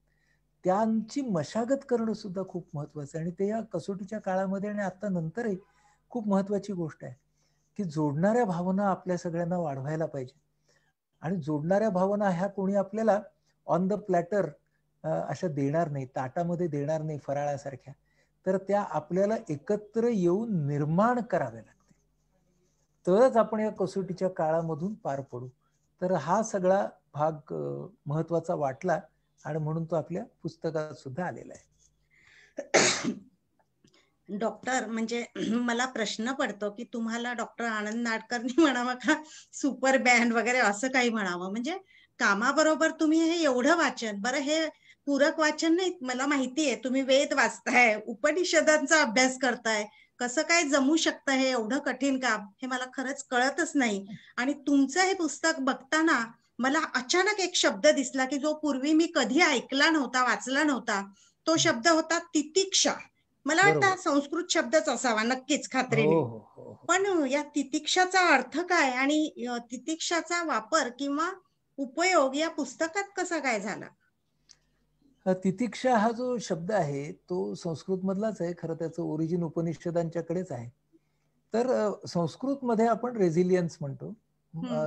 त्यांची मशागत करणं सुद्धा खूप महत्वाचं आहे आणि ते या कसोटीच्या काळामध्ये आणि आता नंतरही खूप महत्वाची गोष्ट आहे की जोडणाऱ्या भावना आपल्या सगळ्यांना वाढवायला पाहिजे आणि जोडणाऱ्या भावना ह्या कोणी आपल्याला ऑन द प्लॅटर अशा देणार नाही ताटामध्ये देणार नाही फराळासारख्या तर त्या आपल्याला एकत्र येऊन निर्माण कराव्या लागतील तरच आपण या कसोटीच्या काळामधून पार पडू तर हा सगळा भाग महत्वाचा वाटला आणि म्हणून तो आपल्या पुस्तकात सुद्धा आलेला आहे डॉक्टर म्हणजे मला प्रश्न पडतो की तुम्हाला डॉक्टर आनंद नाडकरनी म्हणावं का सुपर बँड वगैरे असं काही म्हणावं म्हणजे कामाबरोबर तुम्ही हे एवढं वाचन बरं हे पूरक वाचन नाही मला माहिती आहे तुम्ही वेद वाचताय उपनिषदांचा अभ्यास करताय कसं काय जमू शकतं हे एवढं कठीण काम हे मला खरंच कळतच नाही आणि तुमचं हे पुस्तक बघताना मला अचानक एक शब्द दिसला की जो पूर्वी मी कधी ऐकला नव्हता वाचला नव्हता तो शब्द होता तितिक्षा मला वाटतं संस्कृत शब्दच असावा नक्कीच खात्रीने हो, हो, हो, पण या तितिक्षाचा अर्थ काय आणि तितिक्षाचा वापर किंवा उपयोग या पुस्तकात कसा काय झाला तितिक्षा हा जो शब्द आहे तो संस्कृत मधलाच आहे खरं त्याचं ओरिजिन उपनिषदांच्याकडेच आहे तर संस्कृतमध्ये आपण रेझिलियन्स म्हणतो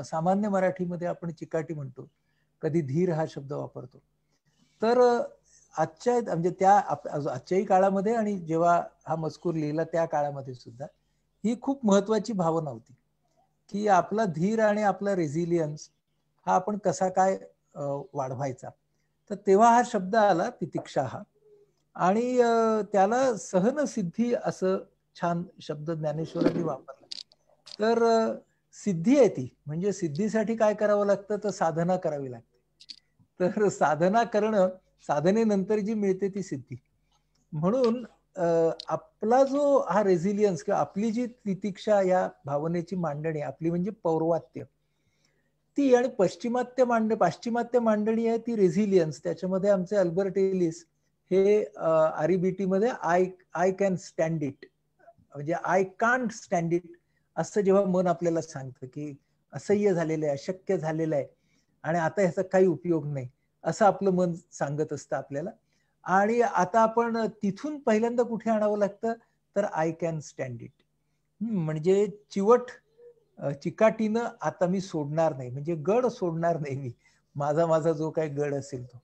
सामान्य मराठीमध्ये आपण चिकाटी म्हणतो कधी धीर हा शब्द वापरतो तर आजच्या म्हणजे त्या आजच्याही काळामध्ये आणि जेव्हा हा मजकूर लिहिला त्या काळामध्ये सुद्धा ही खूप महत्वाची भावना होती की आपला धीर आणि आपला रेझिलियन्स हा आपण कसा काय वाढवायचा तर तेव्हा हा शब्द आला तितिक्षा हा आणि त्याला सहन सिद्धी असं छान शब्द ज्ञानेश्वरांनी वापरला तर सिद्धी आहे ती म्हणजे सिद्धीसाठी काय करावं लागतं तर साधना करावी लागते तर साधना करणं साधनेनंतर जी मिळते ती सिद्धी म्हणून आपला जो हा रेझिलियन्स किंवा आपली जी तितिक्षा या भावनेची मांडणी आपली म्हणजे पौर्वात्य ती आणि पश्चिमात्य मांड पाश्चिमात्य मांडणी आहे ती रेझिलियन्स त्याच्यामध्ये आमचे अल्बर्ट एलिस हे आरिबीटी मध्ये I I can stand it म्हणजे आय कांट स्टँड इट असं जेव्हा मन आपल्याला सांगतं की असह्य झालेलं आहे अशक्य झालेलं आहे आणि आता ह्याचा काही उपयोग नाही असं आपलं मन सांगत असतं आपल्याला आणि आता आपण तिथून पहिल्यांदा कुठे आणावं लागतं तर आय कॅन स्टँड इट म्हणजे चिवट चिकाटीनं आता मी सोडणार नाही म्हणजे गड सोडणार नाही मी माझा माझा जो काही गड असेल तो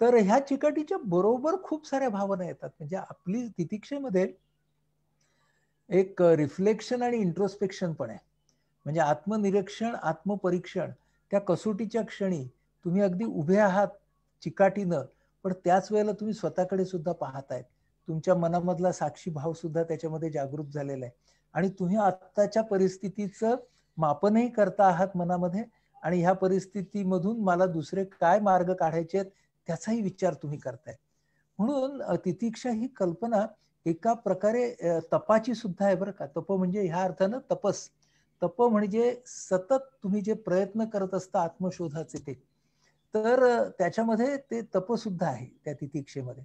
तर ह्या चिकाटीच्या बरोबर खूप साऱ्या भावना येतात म्हणजे आपली तितिक्षेमध्ये एक रिफ्लेक्शन आणि इंट्रोस्पेक्शन पण आहे म्हणजे आत्मनिरीक्षण आत्मपरीक्षण त्या कसोटीच्या क्षणी तुम्ही अगदी उभे आहात चिकाटीनं पण त्याच वेळेला तुम्ही स्वतःकडे सुद्धा पाहतायत तुमच्या मनामधला साक्षी भाव सुद्धा त्याच्यामध्ये जागरूक झालेला आहे आणि तुम्ही आत्ताच्या परिस्थितीचं मापनही करता आहात मनामध्ये आणि ह्या परिस्थितीमधून मला दुसरे काय मार्ग काढायचे आहेत त्याचाही विचार तुम्ही करताय म्हणून तितिक्षा ही कल्पना एका प्रकारे तपाची सुद्धा आहे बरं का तप म्हणजे ह्या अर्थानं तपस तप म्हणजे सतत तुम्ही जे प्रयत्न करत असता आत्मशोधाचे ते तर त्याच्यामध्ये ते तप सुद्धा आहे त्या तितिक्षेमध्ये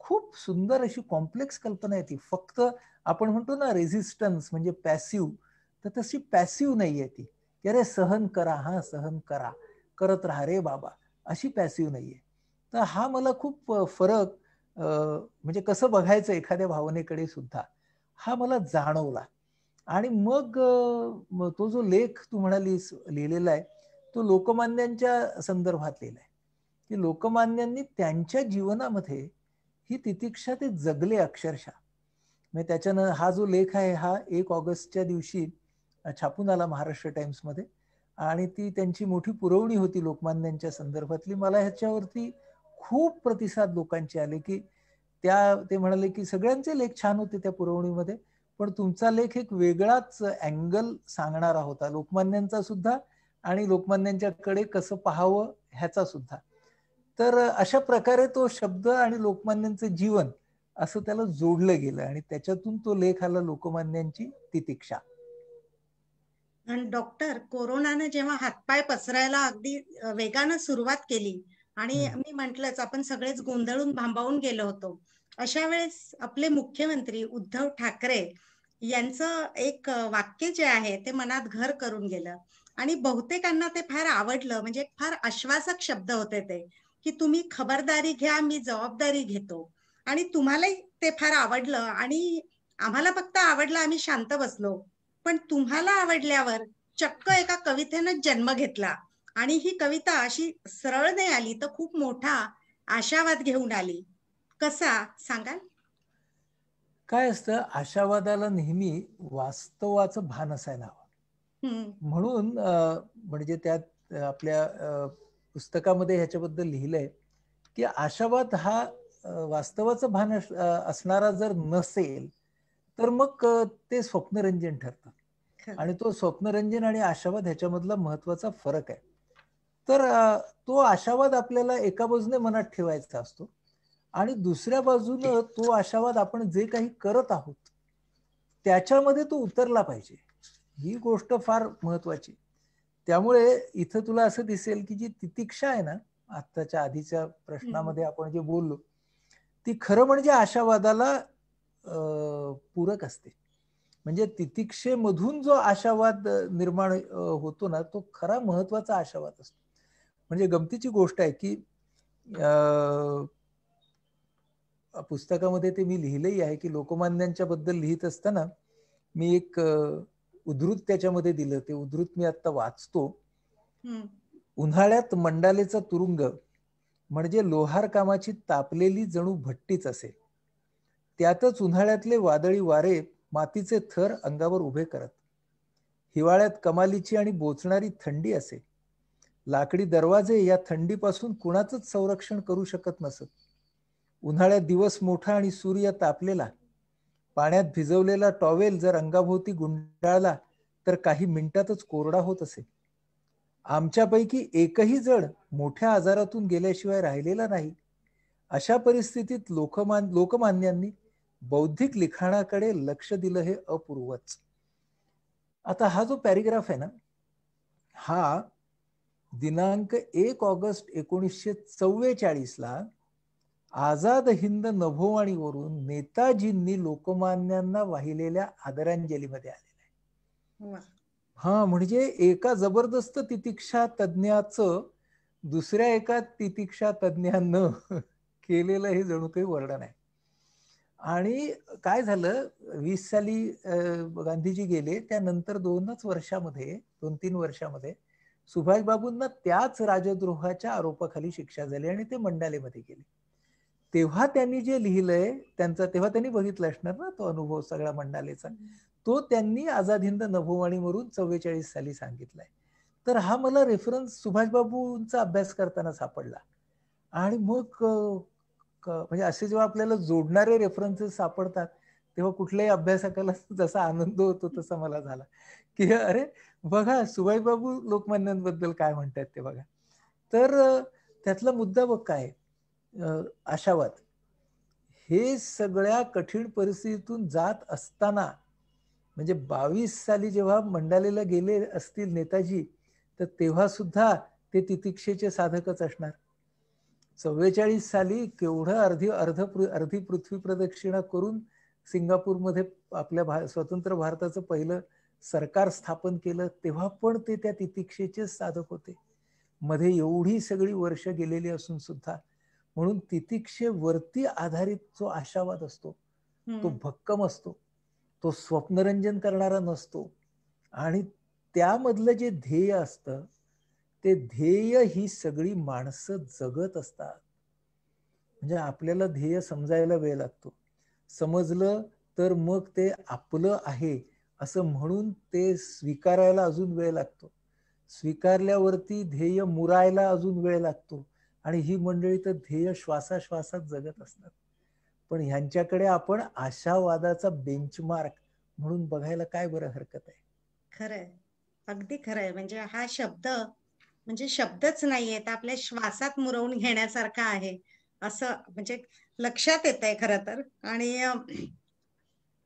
खूप सुंदर अशी कॉम्प्लेक्स कल्पना आहे ती फक्त आपण म्हणतो ना रेझिस्टन्स म्हणजे पॅसिव्ह तर तशी पॅसिव्ह नाही आहे ती अरे सहन करा हा सहन करा करत राहा रे बाबा अशी पॅसिव्ह नाही आहे तर हा मला खूप फरक म्हणजे कसं बघायचं एखाद्या भावनेकडे सुद्धा हा मला जाणवला आणि मग तो जो लेख तू म्हणालीस लिहिलेला आहे तो लोकमान्यांच्या संदर्भात लिहिला आहे की लोकमान्यांनी त्यांच्या जीवनामध्ये ही तितिक्षा ते जगले अक्षरशः मग म्हणजे त्याच्यानं हा जो लेख आहे हा एक ऑगस्टच्या दिवशी छापून आला महाराष्ट्र टाइम्समध्ये आणि ती त्यांची मोठी पुरवणी होती लोकमान्यांच्या संदर्भातली मला ह्याच्यावरती खूप प्रतिसाद लोकांचे आले की त्या ते म्हणाले की सगळ्यांचे लेख छान होते त्या पुरवणीमध्ये पण तुमचा लेख एक वेगळाच अँगल सांगणारा होता लोकमान्यांचा सुद्धा आणि लोकमान्यांच्याकडे कसं पाहावं ह्याचा सुद्धा तर अशा प्रकारे तो शब्द आणि लोकमान्यांचं जीवन असं त्याला जोडलं गेलं आणि त्याच्यातून तो लेख आला लोकमान्यांची तितिक्षा आणि डॉक्टर कोरोनानं जेव्हा हातपाय पसरायला अगदी वेगानं सुरुवात केली आणि मी म्हंटलच आपण सगळेच गोंधळून भांबावून गेलो होतो अशा वेळेस आपले मुख्यमंत्री उद्धव ठाकरे यांचं एक वाक्य जे आहे ते मनात घर करून गेलं आणि बहुतेकांना ते फार आवडलं म्हणजे फार आश्वासक शब्द होते ते की तुम्ही खबरदारी घ्या मी जबाबदारी घेतो आणि तुम्हालाही ते फार आवडलं आणि आम्हाला फक्त आवडलं आम्ही शांत बसलो पण तुम्हाला आवडल्यावर चक्क एका कवितेनं जन्म घेतला आणि ही कविता अशी सरळ नाही आली तर खूप मोठा आशावाद घेऊन आली कसा सांगाल काय असतं आशावादाला नेहमी वास्तवाचं भान असायला हवं म्हणून म्हणजे त्यात आपल्या पुस्तकामध्ये ह्याच्याबद्दल लिहिलंय की आशावाद हा वास्तवाचं भान असणारा जर नसेल तर मग ते स्वप्नरंजन ठरतात आणि तो स्वप्नरंजन आणि आशावाद ह्याच्यामधला महत्वाचा फरक आहे तर तो आशावाद आपल्याला एका बाजूने मनात ठेवायचा असतो आणि दुसऱ्या बाजूनं तो आशावाद आपण जे काही करत आहोत त्याच्यामध्ये तो उतरला पाहिजे ही गोष्ट फार महत्वाची त्यामुळे इथं तुला असं दिसेल की जी तितिक्षा आहे ना आत्ताच्या आधीच्या प्रश्नामध्ये आपण जे बोललो ती खरं म्हणजे आशावादाला पूरक असते म्हणजे तितिक्षेमधून जो आशावाद निर्माण होतो ना तो खरा महत्वाचा आशावाद असतो म्हणजे गमतीची गोष्ट आहे की पुस्तकामध्ये ते मी लिहिलंही आहे की लोकमान्यांच्या बद्दल लिहित असताना मी एक उद्धृत त्याच्यामध्ये दिलं ते उद्धृत मी आता वाचतो उन्हाळ्यात मंडालेचा तुरुंग म्हणजे लोहार कामाची तापलेली जणू भट्टीच असेल त्यातच उन्हाळ्यातले वादळी वारे मातीचे थर अंगावर उभे करत हिवाळ्यात कमालीची आणि बोचणारी थंडी असे लाकडी दरवाजे या थंडीपासून कुणाचंच संरक्षण करू शकत नसत उन्हाळ्यात दिवस मोठा आणि सूर्य तापलेला पाण्यात भिजवलेला टॉवेल जर अंगाभोवती गुंडाळला तर काही मिनिटातच कोरडा होत असे आमच्यापैकी एकही जण मोठ्या आजारातून गेल्याशिवाय राहिलेला नाही अशा परिस्थितीत लोकमान लोकमान्यांनी बौद्धिक लिखाणाकडे लक्ष दिलं हे अपूर्वच आता हा जो पॅरिग्राफ आहे ना हा दिनांक एक ऑगस्ट एकोणीसशे चव्वेचाळीसला आझाद हिंद नभोवाणीवरून नेताजींनी लोकमान्यांना वाहिलेल्या आदरांजलीमध्ये आलेला आहे हा म्हणजे एका जबरदस्त तितिक्षा तज्ञाचं दुसऱ्या एका तितिक्षा तज्ञानं केलेलं हे जणू काही वर्णन आहे आणि काय झालं वीस साली गांधीजी गेले त्यानंतर दोनच वर्षामध्ये दोन तीन वर्षामध्ये सुभाषबाबूंना त्याच राजद्रोहाच्या आरोपाखाली शिक्षा झाली आणि ते मंडालेमध्ये गेले तेव्हा त्यांनी जे लिहिलंय त्यांचा तेव्हा त्यांनी बघितलं असणार ना तो अनुभव सगळा मंडालेचा तो त्यांनी आझाद हिंद नभोवाणीवरून चव्वेचाळीस साली सांगितलाय तर हा मला रेफरन्स सुभाषबाबूंचा अभ्यास करताना सापडला आणि मग म्हणजे असे जेव्हा आपल्याला जोडणारे रेफरन्सेस सापडतात तेव्हा कुठल्याही अभ्यासकाला जसा आनंद होतो तसा मला झाला की अरे बघा सुभाषबाबू लोकमान्यांबद्दल काय म्हणतात ते बघा तर त्यातला मुद्दा बघ काय आशावाद हे सगळ्या कठीण परिस्थितीतून जात असताना म्हणजे बावीस साली जेव्हा मंडालेला गेले असतील नेताजी तर तेव्हा सुद्धा ते तितिक्षेचे साधकच असणार चव्वेचाळीस साली केवढं अर्धी अर्ध अर्धी पृथ्वी प्रदक्षिणा करून सिंगापूरमध्ये आपल्या स्वतंत्र भारताचं पहिलं सरकार स्थापन केलं तेव्हा पण ते त्या तितिक्षेचे साधक होते मध्ये एवढी सगळी वर्ष गेलेली असून सुद्धा म्हणून तितिक्षेवरती आधारित जो आशावाद असतो तो भक्कम असतो तो स्वप्नरंजन करणारा नसतो आणि त्यामधलं जे ध्येय असत ते ध्येय ही सगळी माणसं जगत असतात म्हणजे आपल्याला ध्येय समजायला वेळ लागतो समजलं तर मग ते आपलं आहे असं म्हणून ते स्वीकारायला अजून वेळ लागतो स्वीकारल्यावरती ध्येय मुरायला अजून वेळ लागतो आणि ही मंडळी तर ध्येय श्वासाश्वासात जगत असतात पण ह्यांच्याकडे आपण आशावादाचा बेंचमार्क म्हणून बघायला काय बरं हरकत आहे खरंय अगदी खरंय म्हणजे हा शब्द म्हणजे शब्दच नाहीये तर आपल्या श्वासात मुरवून घेण्यासारखा आहे असं म्हणजे लक्षात येत आहे खर तर आणि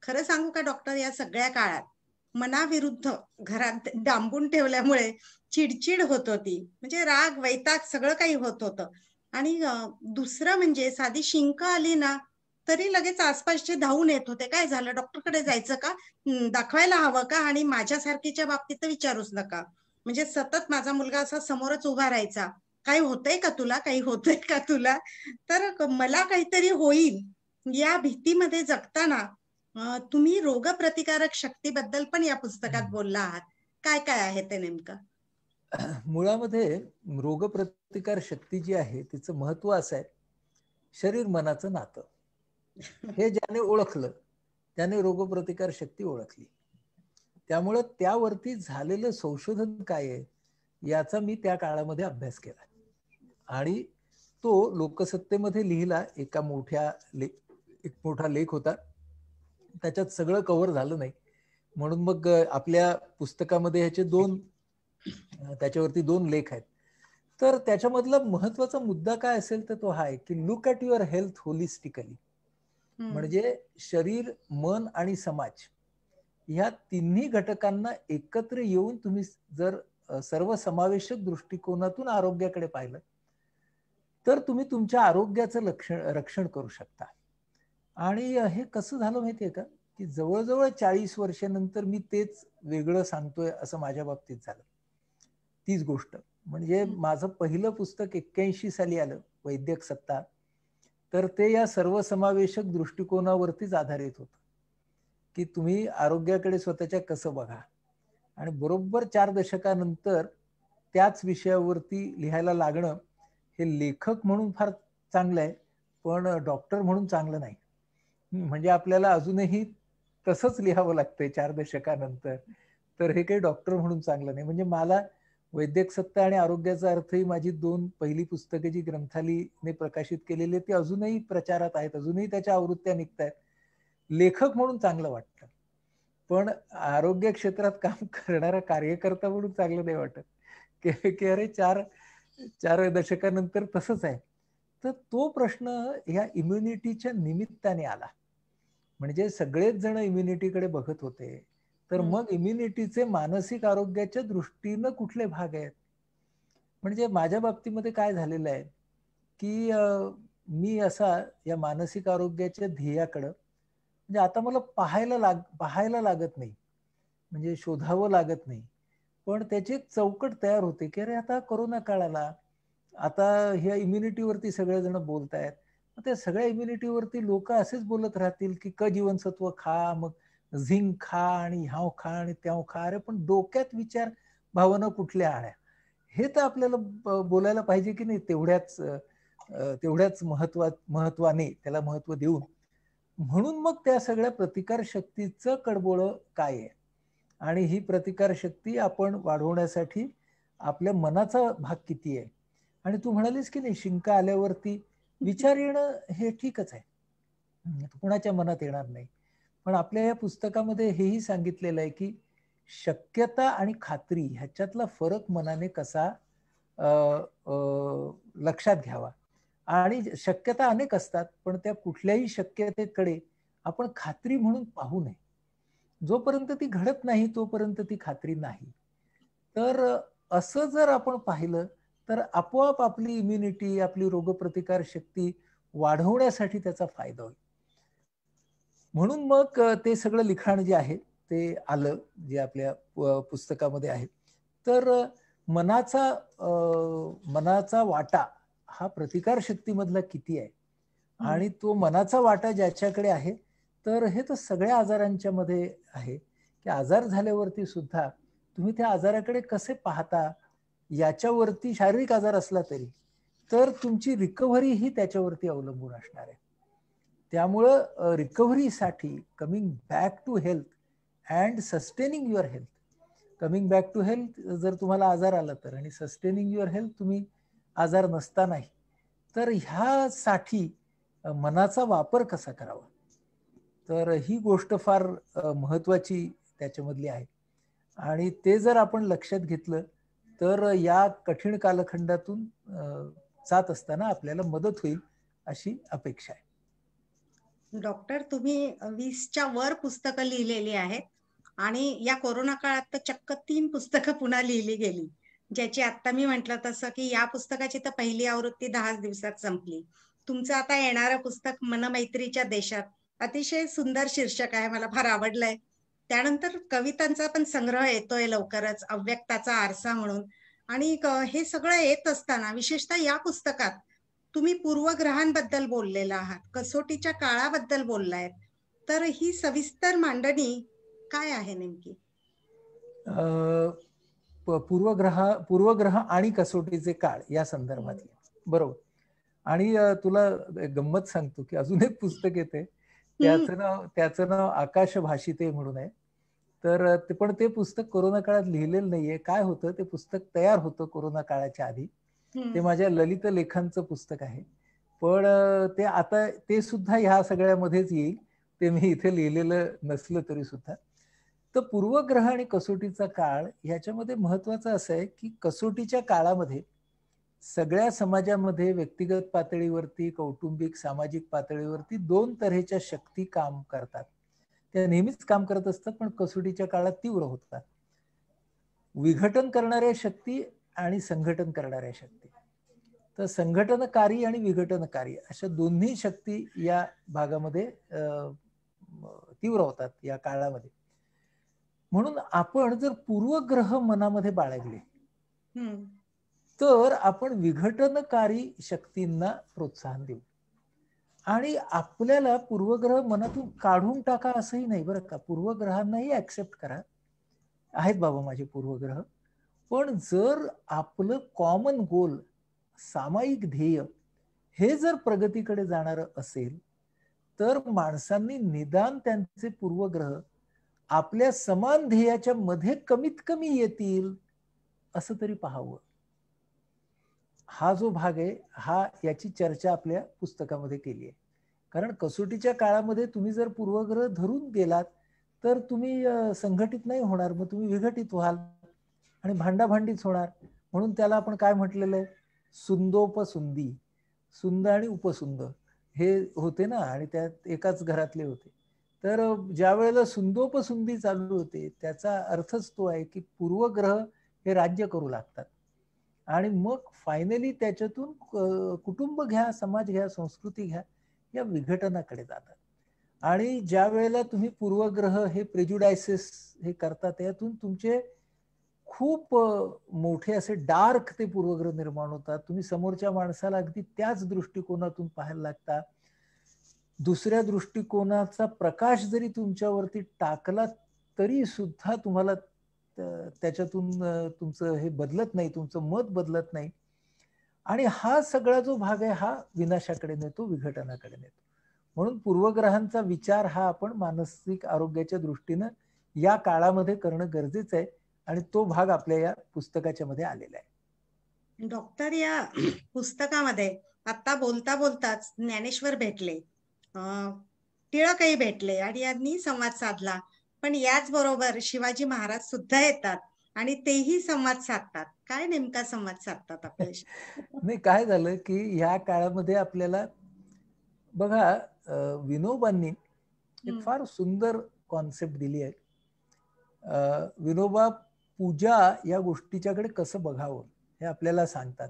खरं सांगू का डॉक्टर या सगळ्या काळात मनाविरुद्ध घरात डांबून ठेवल्यामुळे चिडचिड होत होती म्हणजे राग वैताग सगळं काही होत होतं आणि दुसरं म्हणजे साधी शिंक आली ना तरी लगेच आसपासचे धावून येत होते काय झालं डॉक्टरकडे जायचं का दाखवायला हवं का आणि माझ्यासारखीच्या बाबतीत विचारूच नका म्हणजे सतत माझा मुलगा असा समोरच उभा राहायचा काही होतंय का तुला काही होतंय का तुला तर मला काहीतरी होईल या भीतीमध्ये जगताना तुम्ही रोगप्रतिकारक शक्तीबद्दल पण या पुस्तकात बोलला आहात काय काय आहे ते नेमकं मुळामध्ये रोगप्रतिकार शक्ती जी आहे तिचं महत्व असं आहे शरीर मनाचं नातं हे ज्याने ओळखलं त्याने रोगप्रतिकार शक्ती ओळखली त्यामुळं त्यावरती झालेलं संशोधन काय आहे याचा मी त्या काळामध्ये अभ्यास केला आणि तो लोकसत्तेमध्ये लिहिला एका मोठ्या ले एक मोठा लेख होता त्याच्यात सगळं कव्हर झालं नाही म्हणून मग आपल्या पुस्तकामध्ये ह्याचे दोन त्याच्यावरती दोन लेख आहेत तर त्याच्यामधला महत्वाचा मुद्दा काय असेल तर तो हा आहे की look at your health holistically म्हणजे शरीर मन आणि समाज ह्या तिन्ही घटकांना एकत्र येऊन तुम्ही जर सर्व समावेशक दृष्टिकोनातून आरोग्याकडे पाहिलं तर तुम्ही तुमच्या आरोग्याचं लक्षण रक्षण करू शकता आणि हे कसं झालं माहितीये का की जवळजवळ चाळीस वर्षानंतर मी तेच वेगळं सांगतोय असं माझ्या बाबतीत झालं तीच गोष्ट म्हणजे माझं पहिलं पुस्तक एक्क्याऐंशी साली आलं वैद्यक सत्ता तर ते या सर्वसमावेशक दृष्टिकोनावरतीच आधारित होतं की तुम्ही आरोग्याकडे स्वतःच्या कसं बघा आणि बरोबर चार दशकानंतर त्याच विषयावरती लिहायला लागणं हे लेखक म्हणून फार चांगलं आहे पण डॉक्टर म्हणून चांगलं नाही म्हणजे आपल्याला अजूनही तसंच लिहावं लागतंय चार दशकानंतर तर हे काही डॉक्टर म्हणून चांगलं नाही म्हणजे मला वैद्यक सत्ता आणि आरोग्याचा अर्थही माझी दोन पहिली पुस्तके जी ग्रंथालीने प्रकाशित केलेली ती अजूनही प्रचारात आहेत अजूनही त्याच्या आवृत्त्या निघत आहेत लेखक म्हणून चांगलं वाटतं पण आरोग्य क्षेत्रात काम करणारा कार्यकर्ता म्हणून चांगलं नाही वाटत की अरे चार चार दशकानंतर तसंच आहे तर तो प्रश्न ह्या इम्युनिटीच्या निमित्ताने आला म्हणजे सगळेच जण इम्युनिटीकडे बघत होते तर मग इम्युनिटीचे मानसिक आरोग्याच्या दृष्टीनं कुठले भाग आहेत म्हणजे माझ्या बाबतीमध्ये काय झालेलं आहे की मी असा या मानसिक आरोग्याच्या ध्येयाकडं म्हणजे आता मला पाहायला लाग पाहायला लागत नाही म्हणजे शोधावं लागत नाही पण त्याची एक चौकट तयार होते की अरे आता कोरोना काळाला आता ह्या इम्युनिटीवरती सगळेजण बोलत आहेत मग त्या सगळ्या इम्युनिटीवरती लोक असेच बोलत राहतील की क जीवनसत्व खा मग झिंक खा आणि ह्याव खा आणि त्याव खा अरे पण डोक्यात विचार भावना कुठल्या आण्या हे तर आपल्याला बोलायला पाहिजे की नाही तेवढ्याच तेवढ्याच महत्वा महत्वाने त्याला महत्व देऊन म्हणून मग त्या सगळ्या प्रतिकार शक्तीचं कडबोळ काय आहे आणि ही प्रतिकार शक्ती आपण वाढवण्यासाठी आपल्या मनाचा भाग किती आहे आणि तू म्हणालीस की नाही शिंका आल्यावरती विचार येणं हे ठीकच आहे कुणाच्या मनात येणार नाही पण आपल्या या पुस्तकामध्ये हेही सांगितलेलं आहे की शक्यता आणि खात्री ह्याच्यातला फरक मनाने कसा लक्षात घ्यावा आणि शक्यता अनेक असतात पण त्या कुठल्याही शक्यतेकडे आपण खात्री म्हणून पाहू नये जोपर्यंत ती घडत नाही तोपर्यंत ती खात्री नाही तर असं जर आपण पाहिलं तर आपोआप आपली इम्युनिटी आपली रोगप्रतिकार शक्ती वाढवण्यासाठी त्याचा फायदा होईल म्हणून मग ते सगळं लिखाण जे आहे ते आलं जे आपल्या पुस्तकामध्ये आहे तर मनाचा मनाचा वाटा हा प्रतिकार शक्तीमधला किती आहे आणि तो मनाचा वाटा ज्याच्याकडे आहे तर हे तर सगळ्या आजारांच्या मध्ये आहे की आजार झाल्यावरती सुद्धा तुम्ही त्या आजाराकडे कसे पाहता याच्यावरती शारीरिक आजार असला तरी तर तुमची रिकव्हरी ही त्याच्यावरती अवलंबून असणार आहे त्यामुळं रिकव्हरीसाठी coming back to health and sustaining your health coming back to health जर तुम्हाला आजार आला तर आणि सस्टेनिंग युअर हेल्थ तुम्ही आजार नसता नाही तर ह्यासाठी मनाचा वापर कसा करावा तर ही गोष्ट फार महत्वाची त्याच्यामधली आहे आणि ते जर आपण लक्षात घेतलं तर या कठीण कालखंडातून जात असताना आपल्याला मदत होईल अशी अपेक्षा आहे डॉक्टर तुम्ही वीसच्या वर पुस्तकं लिहिलेली आहेत आणि या कोरोना काळात तर चक्क तीन पुस्तकं पुन्हा लिहिली गेली ज्याची आता मी म्हंटल तसं की या पुस्तकाची तर पहिली आवृत्ती दहाच दिवसात संपली तुमचं आता येणारं पुस्तक मनमैत्रीच्या देशात अतिशय सुंदर शीर्षक आहे मला फार आवडलंय त्यानंतर कवितांचा पण संग्रह येतोय लवकरच अव्यक्ताचा आरसा म्हणून आणि हे सगळं येत असताना विशेषतः या पुस्तकात तुम्ही पूर्वग्रहांबद्दल बोललेला आहात कसोटीच्या काळाबद्दल बोललाय तर ही सविस्तर मांडणी काय आहे नेमकी पूर्वग्रह पूर्वग्रह आणि कसोटीचे काळ या संदर्भात बरोबर आणि तुला गंमत सांगतो की अजून एक पुस्तक येते त्याचं नाव त्याचं नाव आकाश भाषिते म्हणून आहे तर पण ते पुस्तक कोरोना काळात लिहिलेलं नाहीये काय होतं ते पुस्तक तयार होतं कोरोना काळाच्या आधी ते माझ्या ललित लेखांचं पुस्तक आहे पण ते आता ते सुद्धा ह्या सगळ्यामध्येच येईल ते मी इथे लिहिलेलं नसलं तरी सुद्धा तर पूर्वग्रह आणि कसोटीचा काळ ह्याच्यामध्ये महत्वाचं असं आहे की कसोटीच्या काळामध्ये सगळ्या समाजामध्ये व्यक्तिगत पातळीवरती कौटुंबिक सामाजिक पातळीवरती दोन तऱ्हेच्या शक्ती काम करतात त्या नेहमीच काम करत असतात पण कसोटीच्या काळात तीव्र होतात विघटन करणाऱ्या शक्ती आणि संघटन करणाऱ्या शक्ती तर संघटनकारी आणि विघटनकारी अशा दोन्ही शक्ती या भागामध्ये तीव्र होतात या काळामध्ये म्हणून आपण जर पूर्वग्रह मनामध्ये बाळगले तर आपण विघटनकारी शक्तींना प्रोत्साहन देऊ आणि आपल्याला पूर्वग्रह मनातून काढून टाका असंही नाही बरं का पूर्वग्रहांनाही ऍक्सेप्ट करा आहेत बाबा माझे पूर्वग्रह पण जर आपलं कॉमन गोल सामायिक ध्येय हे जर प्रगतीकडे जाणार असेल तर माणसांनी निदान त्यांचे पूर्वग्रह आपल्या समान ध्येयाच्या मध्ये कमीत कमी येतील असं तरी पाहावं हा जो भाग आहे हा याची चर्चा आपल्या पुस्तकामध्ये केली आहे कारण कसोटीच्या काळामध्ये तुम्ही जर पूर्वग्रह धरून गेलात तर तुम्ही संघटित नाही होणार मग तुम्ही विघटित व्हाल आणि भांडाभांडीच होणार म्हणून त्याला आपण काय म्हटलेलं आहे सुंदोपसुंदी सुंद आणि उपसुंद हे होते ना आणि त्यात एकाच घरातले होते तर ज्या वेळेला सुंदोपसुंदी चालू होते त्याचा अर्थच तो आहे की पूर्वग्रह हे राज्य करू लागतात आणि मग फायनली त्याच्यातून कुटुंब घ्या समाज घ्या संस्कृती घ्या या विघटनाकडे जातात आणि ज्या वेळेला तुम्ही पूर्वग्रह हे प्रेज्युडायसेस हे करता यातून तुमचे खूप मोठे असे डार्क ते पूर्वग्रह निर्माण होतात तुम्ही समोरच्या माणसाला अगदी त्याच दृष्टिकोनातून पाहायला लागता दुसऱ्या दृष्टिकोनाचा प्रकाश जरी तुमच्यावरती टाकला तरी सुद्धा तुम्हाला त्याच्यातून तुमचं हे बदलत नाही तुमचं मत बदलत नाही आणि हा सगळा जो भाग आहे हा विनाशाकडे नेतो विघटनाकडे नेतो म्हणून पूर्वग्रहांचा विचार हा आपण मानसिक आरोग्याच्या दृष्टीनं या काळामध्ये करणं गरजेचं आहे आणि तो भाग आपल्या या पुस्तकाच्या मध्ये आलेला आहे डॉक्टर या पुस्तकामध्ये आता बोलता बोलताच ज्ञानेश्वर भेटले टिळकही भेटले आणि यांनी संवाद साधला पण याच बरोबर शिवाजी महाराज सुद्धा येतात आणि तेही संवाद साधतात काय नेमका संवाद साधतात आपल्याशी नाही काय झालं की ह्या काळामध्ये आपल्याला बघा विनोबांनी फार सुंदर कॉन्सेप्ट दिली आहे विनोबा पूजा या गोष्टीच्याकडे कसं बघावं हे आपल्याला सांगतात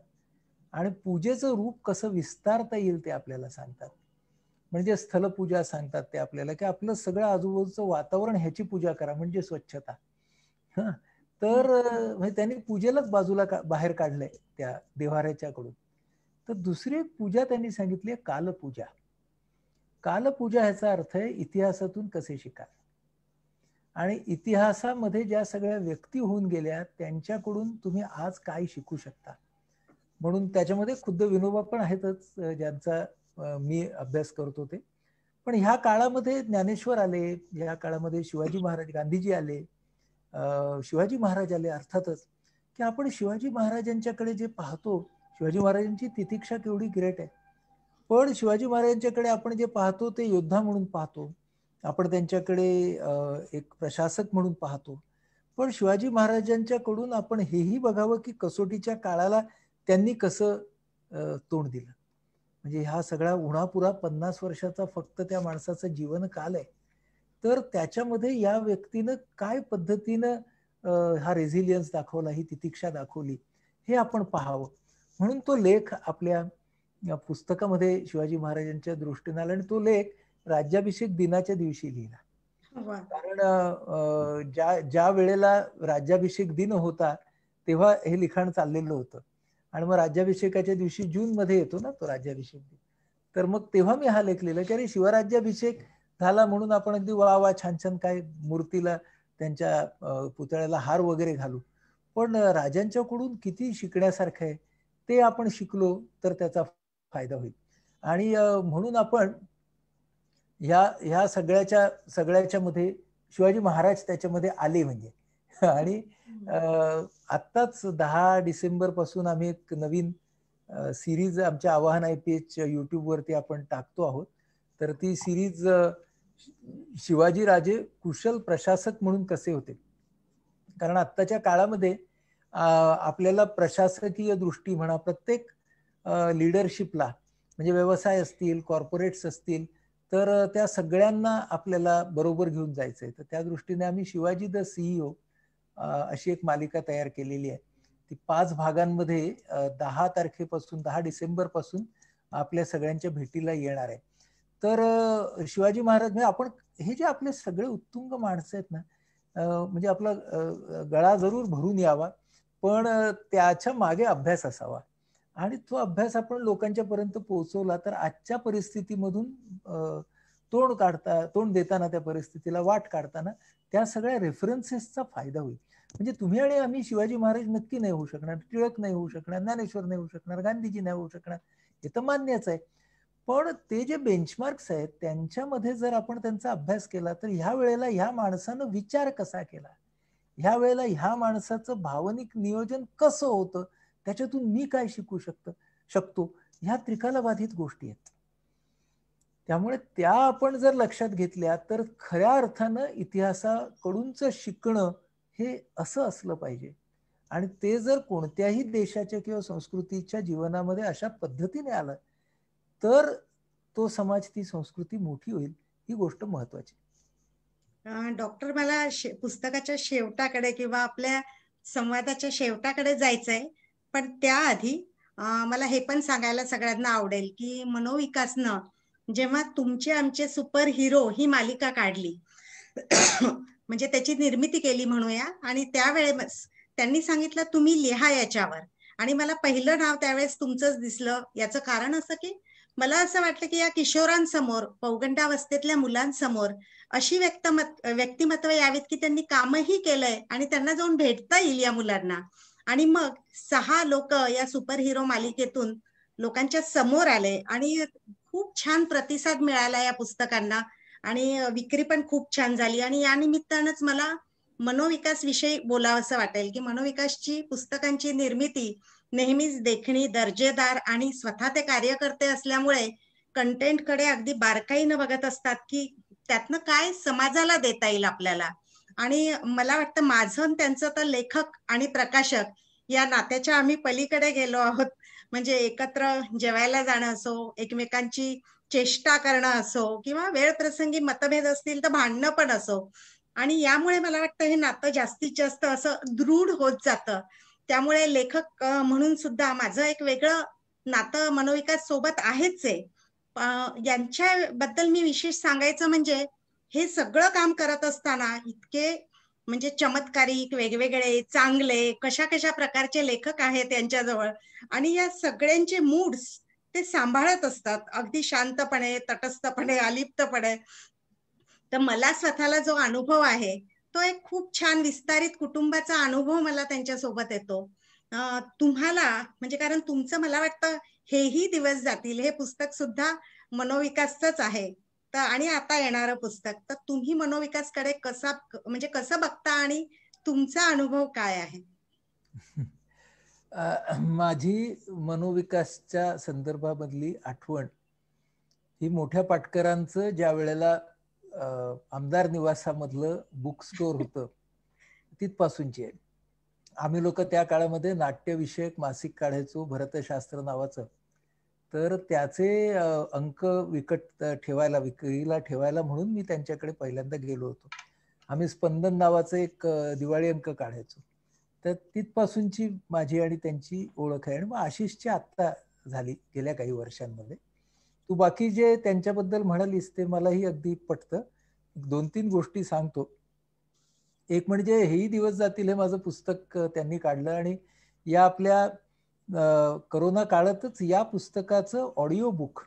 आणि पूजेचं रूप कसं विस्तारता येईल ते आपल्याला सांगतात म्हणजे स्थलपूजा सांगतात ते आपल्याला की आपलं सगळं आजूबाजूचं वातावरण ह्याची पूजा करा म्हणजे स्वच्छता तर म्हणजे त्यांनी पूजेलाच बाजूला का बाहेर काढलंय त्या देवाऱ्याच्याकडून तर दुसरी एक पूजा त्यांनी सांगितली कालपूजा कालपूजा ह्याचा अर्थ आहे इतिहासातून कसे शिका आणि इतिहासामध्ये ज्या सगळ्या व्यक्ती होऊन गेल्या त्यांच्याकडून तुम्ही आज काय शिकू शकता म्हणून त्याच्यामध्ये खुद्द विनोबा पण आहेतच ज्यांचा मी अभ्यास करत होते पण ह्या काळामध्ये ज्ञानेश्वर आले ह्या काळामध्ये शिवाजी महाराज गांधीजी आले शिवाजी महाराज आले अर्थातच की आपण शिवाजी महाराजांच्याकडे जे पाहतो शिवाजी महाराजांची तितिक्षा केवढी ग्रेट आहे पण शिवाजी महाराजांच्याकडे आपण जे पाहतो ते योद्धा म्हणून पाहतो आपण त्यांच्याकडे एक प्रशासक म्हणून पाहतो पण शिवाजी महाराजांच्याकडून आपण हेही बघावं की कसोटीच्या काळाला त्यांनी कसं तोंड दिलं म्हणजे हा सगळा उन्हापुरा पन्नास वर्षाचा फक्त त्या माणसाचं जीवन काल आहे तर त्याच्यामध्ये या व्यक्तीनं काय पद्धतीनं हा रेझिलियन्स दाखवला ही तितिक्षा दाखवली हे आपण पाहावं म्हणून तो लेख आपल्या पुस्तकामध्ये शिवाजी महाराजांच्या दृष्टीनं आला आणि तो लेख राज्याभिषेक दिनाच्या दिवशी लिहिला कारण ज्या ज्या वेळेला राज्याभिषेक दिन होता तेव्हा हे लिखाण चाललेलं होतं आणि मग राज्याभिषेकाच्या दिवशी जून मध्ये येतो ना तो राज्याभिषेक दिन तर मग तेव्हा मी हा लेख लिहिला की अरे शिवराज्याभिषेक झाला म्हणून आपण अगदी वा वा छान छान काय मूर्तीला त्यांच्या पुतळ्याला हार वगैरे घालू पण राजांच्याकडून किती शिकण्यासारखं आहे ते आपण शिकलो तर त्याचा फायदा होईल आणि म्हणून आपण ह्या ह्या सगळ्याच्या सगळ्याच्या मध्ये शिवाजी महाराज त्याच्यामध्ये आले म्हणजे आणि आत्ताच दहा डिसेंबर पासून आम्ही एक नवीन सिरीज आमच्या आवाहन आय पी एच युट्यूबवरती आपण टाकतो आहोत तर ती सिरीज शिवाजीराजे कुशल प्रशासक म्हणून कसे होते कारण आत्ताच्या काळामध्ये आपल्याला प्रशासकीय दृष्टी म्हणा प्रत्येक लिडरशिपला म्हणजे व्यवसाय असतील कॉर्पोरेट्स असतील तर त्या सगळ्यांना आपल्याला बरोबर घेऊन जायचं आहे तर त्या दृष्टीने आम्ही शिवाजी द सीईओ e अशी एक मालिका तयार केलेली आहे ती पाच भागांमध्ये दहा तारखेपासून दहा डिसेंबरपासून आपल्या सगळ्यांच्या भेटीला येणार आहे तर शिवाजी महाराज म्हणजे आपण हे जे आपले सगळे उत्तुंग माणसं आहेत ना म्हणजे आपला गळा जरूर भरून यावा पण त्याच्या मागे अभ्यास असावा आणि तो अभ्यास आपण लोकांच्या पर्यंत पोहोचवला तर आजच्या परिस्थितीमधून तोंड काढता तोंड देताना त्या परिस्थितीला वाट काढताना त्या सगळ्या रेफरन्सेसचा फायदा होईल म्हणजे तुम्ही आणि आम्ही शिवाजी महाराज नक्की नाही होऊ शकणार टिळक नाही होऊ शकणार ज्ञानेश्वर नाही होऊ शकणार गांधीजी नाही होऊ शकणार हे तर मान्यच आहे पण ते जे बेंचमार्क्स आहेत त्यांच्यामध्ये जर आपण त्यांचा अभ्यास केला तर ह्या वेळेला ह्या माणसानं विचार कसा केला ह्या वेळेला ह्या माणसाचं भावनिक नियोजन कसं होतं त्याच्यातून मी काय शिकू शकत शकतो ह्या त्रिकाला बाधित गोष्टी आहेत त्यामुळे त्या आपण जर लक्षात घेतल्या तर खऱ्या अर्थानं इतिहासाकडूनच शिकणं हे असं असलं पाहिजे आणि ते जर कोणत्याही देशाच्या किंवा संस्कृतीच्या जीवनामध्ये अशा पद्धतीने आलं तर तो समाज ती संस्कृती मोठी होईल ही गोष्ट महत्वाची डॉक्टर मला पुस्तकाच्या शेवटाकडे किंवा आपल्या संवादाच्या शेवटाकडे जायचंय पण त्याआधी मला हे पण सांगायला सगळ्यांना आवडेल की मनोविकासनं जेव्हा तुमचे आमचे सुपर हिरो ही मालिका काढली म्हणजे त्याची निर्मिती केली म्हणूया आणि त्यावेळेस त्यांनी सांगितलं तुम्ही लिहा याच्यावर आणि मला पहिलं नाव त्यावेळेस तुमचंच दिसलं याचं कारण असं की मला असं वाटलं की या किशोरांसमोर पौगंडावस्थेतल्या मुलांसमोर अशी व्यक्तमत व्यक्तिमत्व यावीत की त्यांनी कामही केलंय आणि त्यांना जाऊन भेटता येईल या मुलांना आणि मग सहा लोक या सुपर हिरो मालिकेतून लोकांच्या समोर आले आणि खूप छान प्रतिसाद मिळाला या पुस्तकांना आणि विक्री पण खूप छान झाली आणि या निमित्तानच मला मनोविकास विषयी बोलावंसं वाटेल की मनोविकासची पुस्तकांची निर्मिती नेहमीच देखणी दर्जेदार आणि स्वतः ते कार्यकर्ते असल्यामुळे कंटेंटकडे अगदी बारकाईनं बघत असतात की त्यातनं काय समाजाला देता येईल आपल्याला आणि मला वाटतं माझं त्यांचं तर लेखक आणि प्रकाशक या नात्याच्या आम्ही पलीकडे गेलो आहोत म्हणजे एकत्र जेवायला जाणं असो एकमेकांची चेष्टा करणं असो किंवा वेळ प्रसंगी मतभेद असतील तर भांडणं पण असो आणि यामुळे मला वाटतं हे नातं जास्तीत जास्त असं दृढ होत जातं त्यामुळे लेखक म्हणून सुद्धा माझं एक वेगळं नातं मनोविकास सोबत आहेच आहे यांच्याबद्दल मी विशेष सांगायचं म्हणजे हे सगळं काम करत असताना इतके म्हणजे चमत्कारिक वेगवेगळे चांगले कशा कशा प्रकारचे लेखक आहेत त्यांच्याजवळ आणि या सगळ्यांचे मूड्स ते सांभाळत असतात अगदी शांतपणे तटस्थपणे अलिप्तपणे तर मला स्वतःला जो अनुभव आहे तो एक खूप छान विस्तारित कुटुंबाचा अनुभव मला त्यांच्यासोबत येतो तुम्हाला म्हणजे कारण तुमचं मला वाटतं हेही दिवस जातील हे पुस्तक सुद्धा मनोविकासच आहे तर आणि आता येणारं पुस्तक तर तुम्ही मनोविकासकडे कसा म्हणजे कसं बघता आणि तुमचा अनुभव काय आहे माझी मनोविकासच्या संदर्भामधली आठवण ही मोठ्या पाटकरांचं ज्या वेळेला आमदार निवासामधलं बुक स्टोर होतं तिथपासूनची आहे आम्ही लोक त्या काळामध्ये नाट्यविषयक मासिक काढायचो भरतशास्त्र नावाचं तर त्याचे अंक विकट ठेवायला विक्रीला ठेवायला म्हणून मी त्यांच्याकडे पहिल्यांदा गेलो होतो आम्ही स्पंदन नावाचं एक दिवाळी अंक काढायचो तर तिथपासूनची माझी आणि त्यांची ओळख आहे आणि मग आशिषची आत्ता झाली गेल्या काही वर्षांमध्ये तू बाकी जे त्यांच्याबद्दल म्हणालीस ते मलाही अगदी पटतं दोन तीन गोष्टी सांगतो एक म्हणजे हेही दिवस जातील हे माझं पुस्तक त्यांनी काढलं आणि या आपल्या करोना काळातच या पुस्तकाचं ऑडिओ बुक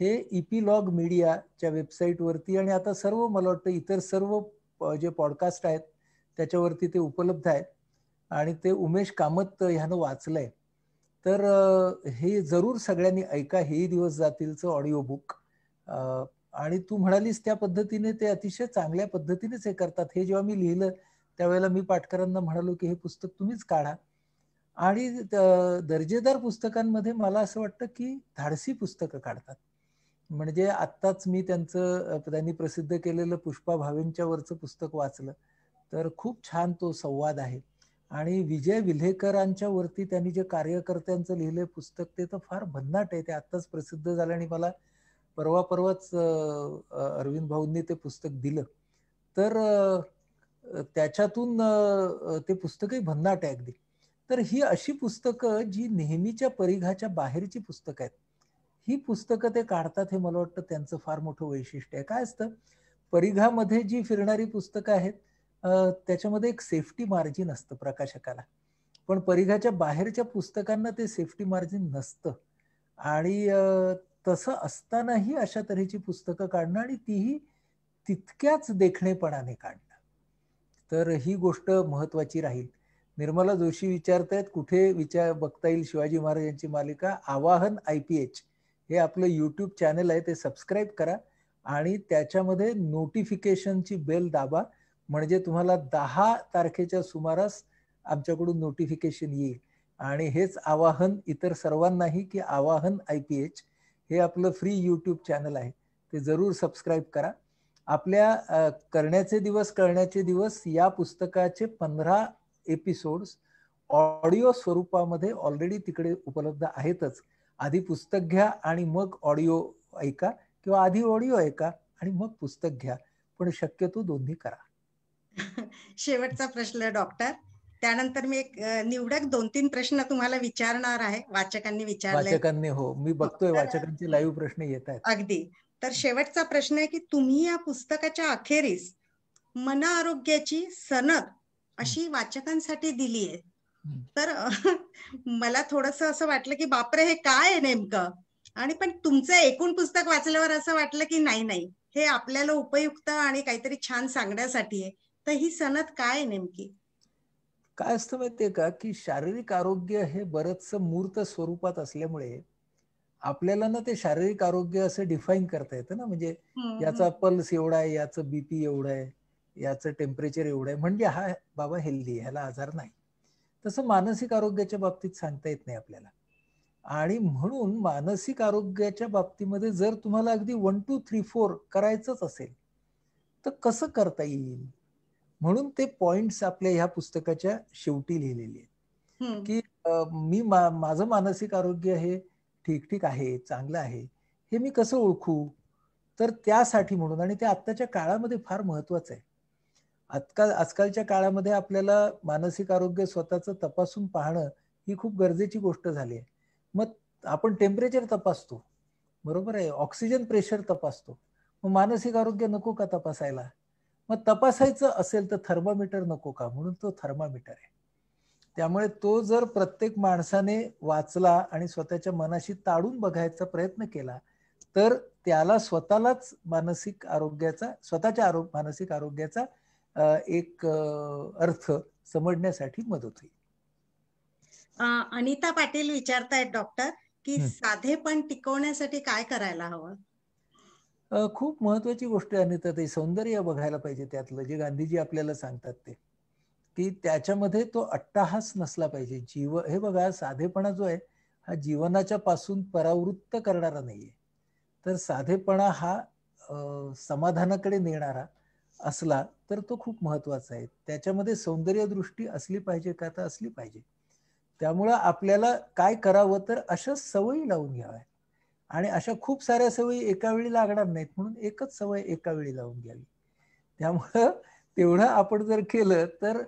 हे इपिलॉग मीडियाच्या वेबसाईटवरती आणि आता सर्व मला वाटतं इतर सर्व जे पॉडकास्ट आहेत त्याच्यावरती ते उपलब्ध आहेत आणि ते उमेश कामत ह्यानं वाचलंय तर हे जरूर सगळ्यांनी ऐका हेही दिवस जातीलचं ऑडिओ बुक आणि तू म्हणालीस त्या पद्धतीने ते अतिशय चांगल्या पद्धतीनेच हे करतात हे जेव्हा मी लिहिलं त्यावेळेला मी पाटकरांना म्हणालो की हे पुस्तक तुम्हीच काढा आणि दर्जेदार पुस्तकांमध्ये मला असं वाटतं की धाडसी पुस्तकं काढतात म्हणजे आत्ताच मी त्यांचं त्यांनी प्रसिद्ध केलेलं पुष्पा भावेंच्या पुस्तक वाचलं तर खूप छान तो संवाद आहे आणि विजय विल्हेकरांच्या वरती त्यांनी जे कार्यकर्त्यांचं लिहिलं पुस्तक ते तर फार भन्नाट आहे ते आत्ताच प्रसिद्ध झालं आणि मला परवा परवाच अरविंद भाऊंनी ते पुस्तक दिलं तर त्याच्यातून ते पुस्तकही भन्नाट आहे अगदी तर ही अशी पुस्तकं जी नेहमीच्या परिघाच्या बाहेरची पुस्तकं आहेत ही पुस्तकं ते काढतात हे मला वाटतं त्यांचं फार मोठं वैशिष्ट्य आहे काय असतं परिघामध्ये जी फिरणारी पुस्तकं आहेत त्याच्यामध्ये एक सेफ्टी मार्जिन असतं प्रकाशकाला पण परिघाच्या बाहेरच्या पुस्तकांना ते सेफ्टी मार्जिन नसतं आणि तसं असतानाही अशा तऱ्हेची पुस्तकं काढणं आणि तीही तितक्याच देखणेपणाने काढणं तर ही गोष्ट महत्वाची राहील निर्मला जोशी विचारतायत कुठे विचार बघता येईल शिवाजी महाराजांची मालिका आवाहन आय पी एच हे आपलं युट्यूब चॅनल आहे ते सबस्क्राईब करा आणि त्याच्यामध्ये नोटिफिकेशनची बेल दाबा म्हणजे तुम्हाला दहा तारखेच्या सुमारास आमच्याकडून नोटिफिकेशन येईल आणि हेच आवाहन इतर सर्वांनाही की आवाहन आय पी एच हे आपलं फ्री यूट्यूब चॅनल आहे ते जरूर सबस्क्राईब करा आपल्या करण्याचे दिवस कळण्याचे दिवस या पुस्तकाचे पंधरा एपिसोड्स ऑडिओ स्वरूपामध्ये ऑलरेडी तिकडे उपलब्ध आहेतच आधी पुस्तक घ्या आणि मग ऑडिओ ऐका किंवा आधी ऑडिओ ऐका आणि मग पुस्तक घ्या पण शक्यतो दोन्ही करा शेवटचा प्रश्न डॉक्टर त्यानंतर मी एक निवडक दोन तीन प्रश्न तुम्हाला विचारणार आहे वाचकांनी विचारले वाचकांनी हो मी बघतोय वाचकांचे लाईव्ह प्रश्न येत आहेत अगदी तर शेवटचा प्रश्न आहे की तुम्ही या पुस्तकाच्या अखेरीस मन आरोग्याची सनद अशी वाचकांसाठी दिली आहे तर मला थोडस असं वाटलं की बापरे हे काय आहे नेमकं आणि पण तुमचं एकूण पुस्तक वाचल्यावर असं वाटलं की नाही नाही हे आपल्याला उपयुक्त आणि काहीतरी छान सांगण्यासाठी आहे तर ही सनद काय नेमकी काय असतं माहितीये का की शारीरिक आरोग्य हे बरंच मूर्त स्वरूपात असल्यामुळे आपल्याला ना ते शारीरिक आरोग्य असं डिफाईन करता येतं ना म्हणजे याचा पल्स एवढा आहे याचं बीपी एवढं आहे याचं टेम्परेचर एवढं आहे म्हणजे हा बाबा हेल्दी ह्याला आजार नाही तसं मानसिक आरोग्याच्या बाबतीत सांगता येत नाही आपल्याला आणि म्हणून मानसिक आरोग्याच्या बाबतीमध्ये जर तुम्हाला अगदी वन टू थ्री फोर करायचंच असेल तर कसं करता येईल म्हणून ते पॉइंट्स आपल्या ह्या पुस्तकाच्या शेवटी लिहिलेली आहेत की मी माझं मानसिक आरोग्य हे ठीक आहे चांगलं आहे हे मी कसं ओळखू तर त्यासाठी म्हणून आणि ते आत्ताच्या काळामध्ये फार महत्वाचं आहे आजकाल आजकालच्या काळामध्ये आपल्याला मानसिक आरोग्य स्वतःचं तपासून पाहणं ही खूप गरजेची गोष्ट झाली आहे मग आपण टेम्परेचर तपासतो बरोबर आहे ऑक्सिजन प्रेशर तपासतो मग मानसिक आरोग्य नको का तपासायला मग तपासायचं असेल तर थर्मामीटर नको का म्हणून तो थर्मामीटर आहे त्यामुळे तो जर प्रत्येक माणसाने वाचला आणि स्वतःच्या मनाशी ताडून बघायचा प्रयत्न केला तर त्याला स्वतःलाच मानसिक आरोग्याचा स्वतःच्या आरो मानसिक आरोग्याचा एक अर्थ समजण्यासाठी मदत होईल अनिता पाटील विचारतायत डॉक्टर की साधेपण टिकवण्यासाठी काय करायला हवं खूप महत्वाची गोष्ट अनिता ते सौंदर्य बघायला पाहिजे त्यातलं जे गांधीजी आपल्याला सांगतात ते की त्याच्यामध्ये तो अट्टाहास नसला पाहिजे जीव हे बघा साधेपणा जो आहे हा जीवनाच्या पासून परावृत्त करणारा नाहीये तर साधेपणा हा समाधानाकडे नेणारा असला तर तो खूप महत्वाचा आहे त्याच्यामध्ये सौंदर्य दृष्टी असली पाहिजे का तर असली पाहिजे त्यामुळं आपल्याला काय करावं तर अशा सवयी लावून घ्याव्या आणि अशा खूप साऱ्या सवयी एका वेळी लागणार नाहीत म्हणून एकच सवय एका वेळी लावून घ्यावी त्यामुळं तेवढं आपण जर केलं तर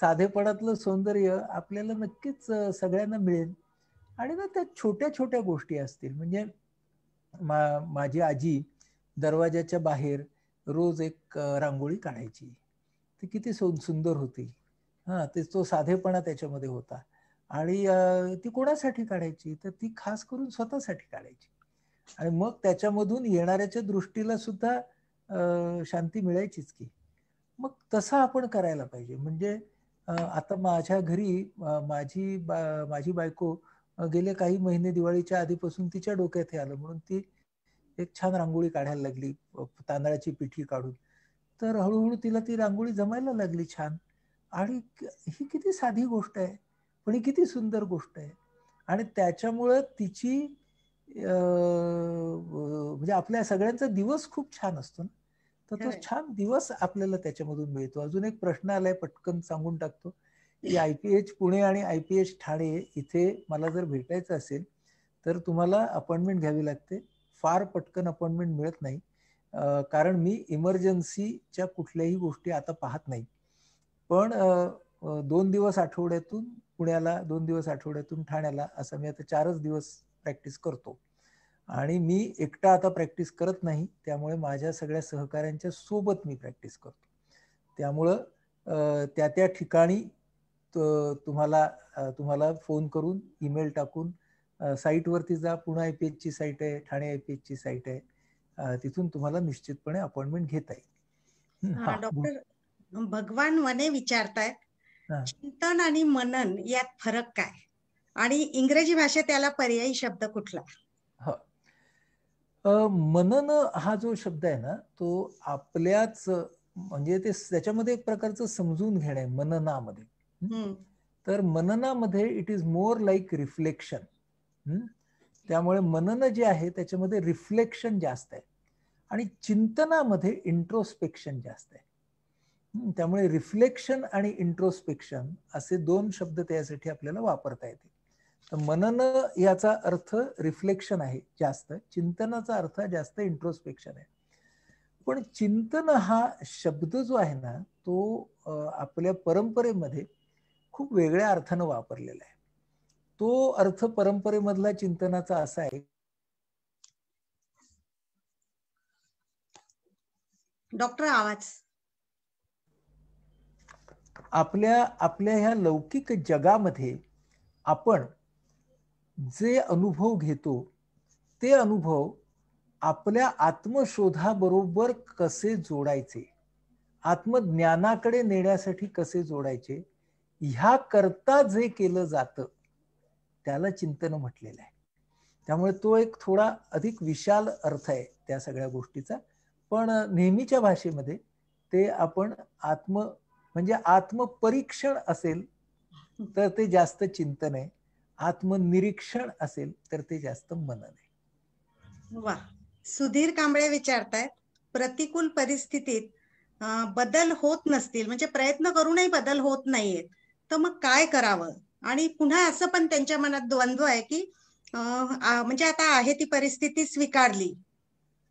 साधेपणातलं सौंदर्य आपल्याला नक्कीच सगळ्यांना मिळेल आणि ना त्या छोट्या छोट्या गोष्टी असतील म्हणजे मा माझी आजी दरवाजाच्या बाहेर रोज एक रांगोळी काढायची ती किती सुंदर होती हा ते तो साधेपणा त्याच्यामध्ये होता आणि ती कोणासाठी काढायची तर ती खास करून स्वतःसाठी काढायची आणि मग त्याच्यामधून येणाऱ्याच्या दृष्टीला सुद्धा शांती मिळायचीच की मग तसं आपण करायला पाहिजे म्हणजे आता माझ्या घरी माझी बा, माझी बायको गेले काही महिने दिवाळीच्या आधीपासून तिच्या डोक्यात हे आलं म्हणून ती एक छान रांगोळी काढायला लागली तांदळाची पिठी काढून तर हळूहळू तिला ती रांगोळी जमायला लागली छान आणि ही किती साधी गोष्ट आहे पण ही किती सुंदर गोष्ट आहे आणि त्याच्यामुळं तिची म्हणजे आपल्या सगळ्यांचा दिवस खूप छान असतो ना तर तो छान दिवस आपल्याला त्याच्यामधून मिळतो अजून एक प्रश्न आलाय पटकन सांगून टाकतो की आय पी एच पुणे आणि आय पी एच ठाणे इथे मला जर भेटायचं असेल तर तुम्हाला अपॉइंटमेंट घ्यावी लागते फार पटकन अपॉइंटमेंट मिळत नाही कारण मी इमर्जन्सीच्या कुठल्याही गोष्टी आता पाहत नाही पण दोन दिवस आठवड्यातून पुण्याला दोन दिवस आठवड्यातून ठाण्याला असं मी आता चारच दिवस प्रॅक्टिस करतो आणि मी एकटा आता प्रॅक्टिस करत नाही त्यामुळे माझ्या सगळ्या सहकाऱ्यांच्या सोबत मी प्रॅक्टिस करतो त्यामुळं त्या त्या ठिकाणी तुम्हाला तुम्हाला फोन करून ईमेल टाकून वरती जा पुणे आय पी ची साईट आहे ठाणे आय पी साईट आहे तिथून तुम्हाला निश्चितपणे अपॉइंटमेंट घेता येईल डॉक्टर भगवान वने विचारतायत चिंतन आणि मनन यात फरक काय आणि इंग्रजी भाषेत त्याला पर्यायी शब्द कुठला मनन हा जो शब्द आहे ना तो आपल्याच म्हणजे ते त्याच्यामध्ये एक प्रकारचं समजून घेणं मननामध्ये तर मननामध्ये it is more like reflection त्यामुळे मनन जे आहे त्याच्यामध्ये रिफ्लेक्शन जास्त आहे आणि चिंतनामध्ये इंट्रोस्पेक्शन जास्त आहे त्यामुळे रिफ्लेक्शन आणि इंट्रोस्पेक्शन असे दोन शब्द त्यासाठी आपल्याला वापरता येतील तर मनन याचा अर्थ रिफ्लेक्शन आहे जास्त चिंतनाचा अर्थ जास्त इंट्रोस्पेक्शन आहे पण चिंतन हा शब्द जो आहे ना तो आपल्या परंपरेमध्ये खूप वेगळ्या अर्थानं वापरलेला आहे तो अर्थ परंपरेमधला चिंतनाचा असा आहे डॉक्टर आवाज आपल्या आपल्या ह्या लौकिक जगामध्ये आपण जे अनुभव घेतो ते अनुभव आपल्या आत्मशोधाबरोबर कसे जोडायचे आत्मज्ञानाकडे नेण्यासाठी कसे जोडायचे ह्या करता जे केलं जातं त्याला चिंतन म्हटलेलं आहे त्यामुळे तो एक थोडा अधिक विशाल अर्थ आहे त्या सगळ्या गोष्टीचा पण नेहमीच्या भाषेमध्ये ते आपण आत्म म्हणजे आत्मपरीक्षण असेल तर ते जास्त चिंतन आहे आत्मनिरीक्षण असेल तर ते जास्त मनन आहे वा सुधीर कांबळे विचारतायत प्रतिकूल परिस्थितीत बदल होत नसतील म्हणजे प्रयत्न करूनही बदल होत नाहीयेत तर मग काय करावं आणि पुन्हा असं पण त्यांच्या मनात द्वंद्व आहे की म्हणजे आता आहे ती परिस्थिती स्वीकारली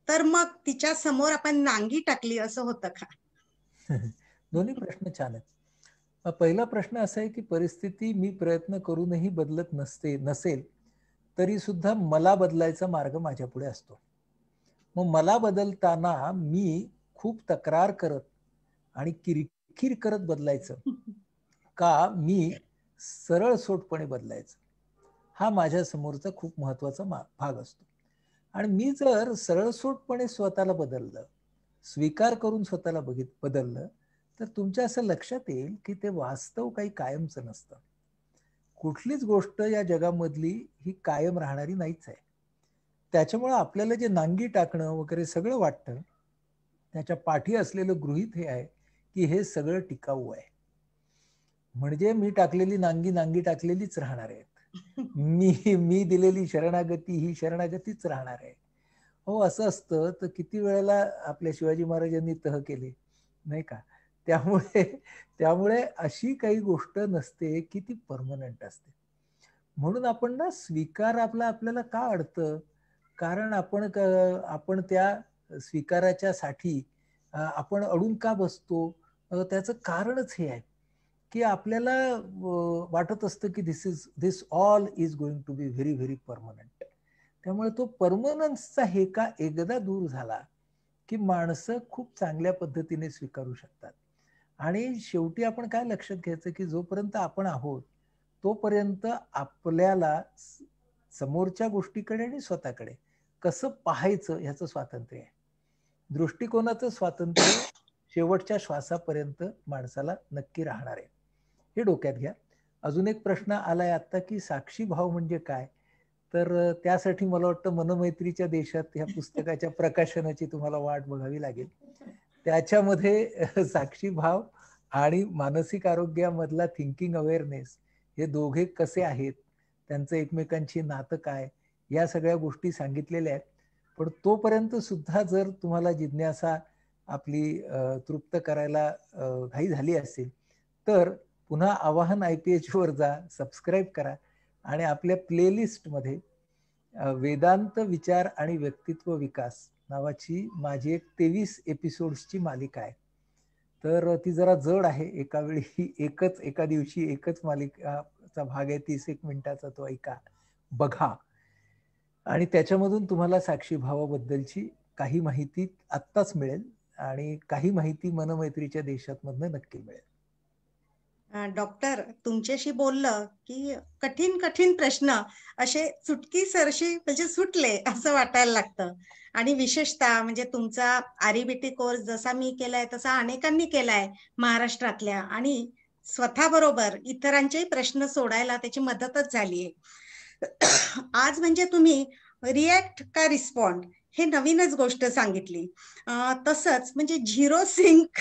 तर मग तिच्या समोर आपण नांगी टाकली असं होतं का दोन्ही प्रश्न छान आहेत पहिला प्रश्न असा आहे की परिस्थिती मी प्रयत्न करूनही बदलत नसते नसेल तरी सुद्धा मला बदलायचा मार्ग माझ्या पुढे असतो मग मला बदलताना मी खूप तक्रार करत आणि किरकिर करत बदलायचं का मी सरळ सोटपणे बदलायचं हा माझ्या समोरचा खूप महत्वाचा भाग असतो आणि मी जर सरळसोटपणे स्वतःला बदललं स्वीकार करून स्वतःला बघित बदललं तर तुमच्या असं लक्षात येईल की ते वास्तव काही कायमचं नसतं कुठलीच गोष्ट या जगामधली ही कायम राहणारी नाहीच आहे त्याच्यामुळं आपल्याला जे नांगी टाकणं वगैरे सगळं वाटतं त्याच्या पाठी असलेलं गृहित हे आहे की हे सगळं टिकाऊ आहे म्हणजे मी टाकलेली नांगी नांगी टाकलेलीच राहणार आहेत मी मी दिलेली शरणागती ही शरणागतीच राहणार आहे हो असं असतं तर किती वेळेला आपल्या शिवाजी महाराजांनी तह केले नाही का त्यामुळे त्यामुळे अशी काही गोष्ट नसते की ती परमनंट असते म्हणून आपण ना स्वीकार आपला आपल्याला का अडतं कारण आपण आपण त्या स्वीकाराच्या साठी आपण अडून का बसतो त्याचं कारणच हे आहे की आपल्याला वाटत असतं की this is this all is going to be very very permanent त्यामुळे तो परमनन्सचा का एकदा दूर झाला की माणसं खूप चांगल्या पद्धतीने स्वीकारू शकतात आणि शेवटी आपण काय लक्षात घ्यायचं की जोपर्यंत आपण आहोत तोपर्यंत आपल्याला समोरच्या गोष्टीकडे आणि स्वतःकडे कसं पाहायचं ह्याचं स्वातंत्र्य आहे दृष्टिकोनाचं स्वातंत्र्य शेवटच्या श्वासापर्यंत माणसाला नक्की राहणार आहे हे डोक्यात घ्या अजून एक प्रश्न आलाय आता की साक्षी भाव म्हणजे काय तर त्यासाठी मला वाटतं मनमैत्रीच्या देशात ह्या पुस्तकाच्या प्रकाशनाची तुम्हाला वाट बघावी लागेल त्याच्यामध्ये साक्षी भाव आणि मानसिक आरोग्यामधला थिंकिंग अवेअरनेस हे दोघे कसे आहेत त्यांचं एकमेकांची नातं काय या सगळ्या गोष्टी सांगितलेल्या आहेत पण तोपर्यंत सुद्धा जर तुम्हाला जिज्ञासा आपली तृप्त करायला घाई झाली असेल तर पुन्हा आवाहन आय पी एचवर जा सबस्क्राईब करा आणि आपल्या प्लेलिस्टमध्ये वेदांत विचार आणि व्यक्तित्व विकास नावाची माझी एक तेवीस एपिसोड्सची मालिका आहे तर ती जरा जड आहे एका वेळी एकच एका दिवशी एकच मालिकाचा भाग आहे तीस एक मिनिटाचा तो ऐका बघा आणि त्याच्यामधून तुम्हाला साक्षी भावाबद्दलची काही माहिती आत्ताच मिळेल आणि काही माहिती मनमैत्रीच्या देशातमधनं नक्की मिळेल डॉक्टर तुमच्याशी बोललं की कठीण कठीण प्रश्न असे सुटकी सरशी म्हणजे सुटले असं वाटायला लागतं आणि विशेषतः म्हणजे तुमचा आरिबीटी कोर्स जसा मी केलाय तसा अनेकांनी केलाय महाराष्ट्रातल्या आणि स्वतःबरोबर इतरांचेही प्रश्न सोडायला त्याची मदतच झालीये आज म्हणजे तुम्ही रिॲक्ट का रिस्पॉन्ड हे नवीनच गोष्ट सांगितली तसंच म्हणजे झिरो सिंक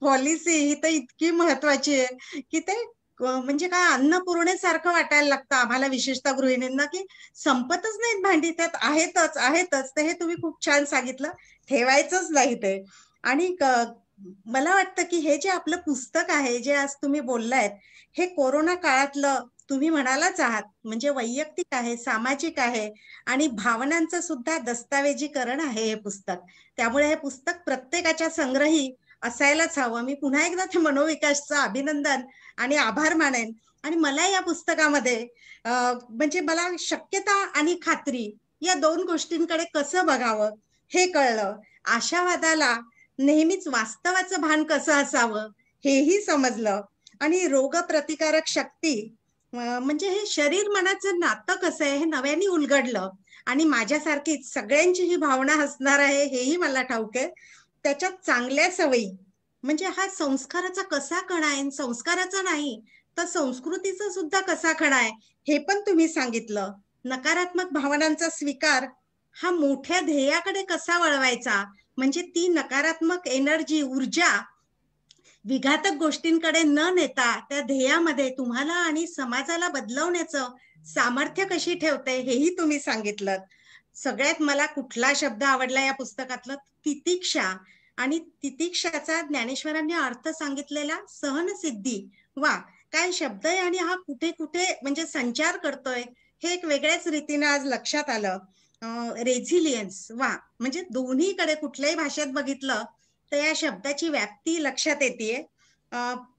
पॉलिसी ही तर इतकी महत्वाची आहे की ते म्हणजे काय अन्नपूर्णेसारखं वाटायला लागतं आम्हाला विशेषतः गृहिणींना की संपतच नाहीत भांडी त्यात आहेतच आहेतच तर हे तुम्ही खूप छान सांगितलं ठेवायचंच नाही ते आणि मला वाटतं की हे जे आपलं पुस्तक आहे जे आज तुम्ही बोललायत हे कोरोना काळातलं तुम्ही म्हणालाच आहात म्हणजे वैयक्तिक आहे सामाजिक आहे आणि भावनांचं सुद्धा दस्तावेजीकरण आहे हे पुस्तक त्यामुळे हे पुस्तक प्रत्येकाच्या संग्रही असायलाच हवं मी पुन्हा एकदा ते मनोविकासचं अभिनंदन आणि आभार मानेन आणि मला या पुस्तकामध्ये म्हणजे मला शक्यता आणि खात्री या दोन गोष्टींकडे कसं बघावं हे कळलं आशावादाला नेहमीच वास्तवाचं भान कसं असावं हेही समजलं आणि रोगप्रतिकारक शक्ती म्हणजे हे शरीर मनाचं नातं कसं आहे हे नव्याने उलगडलं आणि माझ्यासारखीच सगळ्यांची ही भावना असणार आहे हेही मला ठाऊक आहे त्याच्यात चांगल्या सवयी म्हणजे हा संस्काराचा कसा कणा आहे संस्काराचा नाही तर संस्कृतीचा सुद्धा कसा कणा आहे हे पण तुम्ही सांगितलं नकारात्मक भावनांचा स्वीकार हा मोठ्या ध्येयाकडे कसा वळवायचा म्हणजे ती नकारात्मक एनर्जी ऊर्जा विघातक गोष्टींकडे न नेता त्या ध्येयामध्ये तुम्हाला आणि समाजाला बदलवण्याचं सामर्थ्य कशी ठेवते हेही तुम्ही सांगितलं सगळ्यात मला कुठला शब्द आवडला या पुस्तकातलं तितिक्षा आणि तितिक्षाचा ज्ञानेश्वरांनी अर्थ सांगितलेला सिद्धी वा काय शब्द आहे आणि हा कुठे कुठे म्हणजे संचार करतोय हे एक वेगळ्याच रीतीने आज लक्षात आलं रेझिलियन्स वा म्हणजे दोन्हीकडे कुठल्याही भाषेत बघितलं तर या शब्दाची व्याप्ती लक्षात येते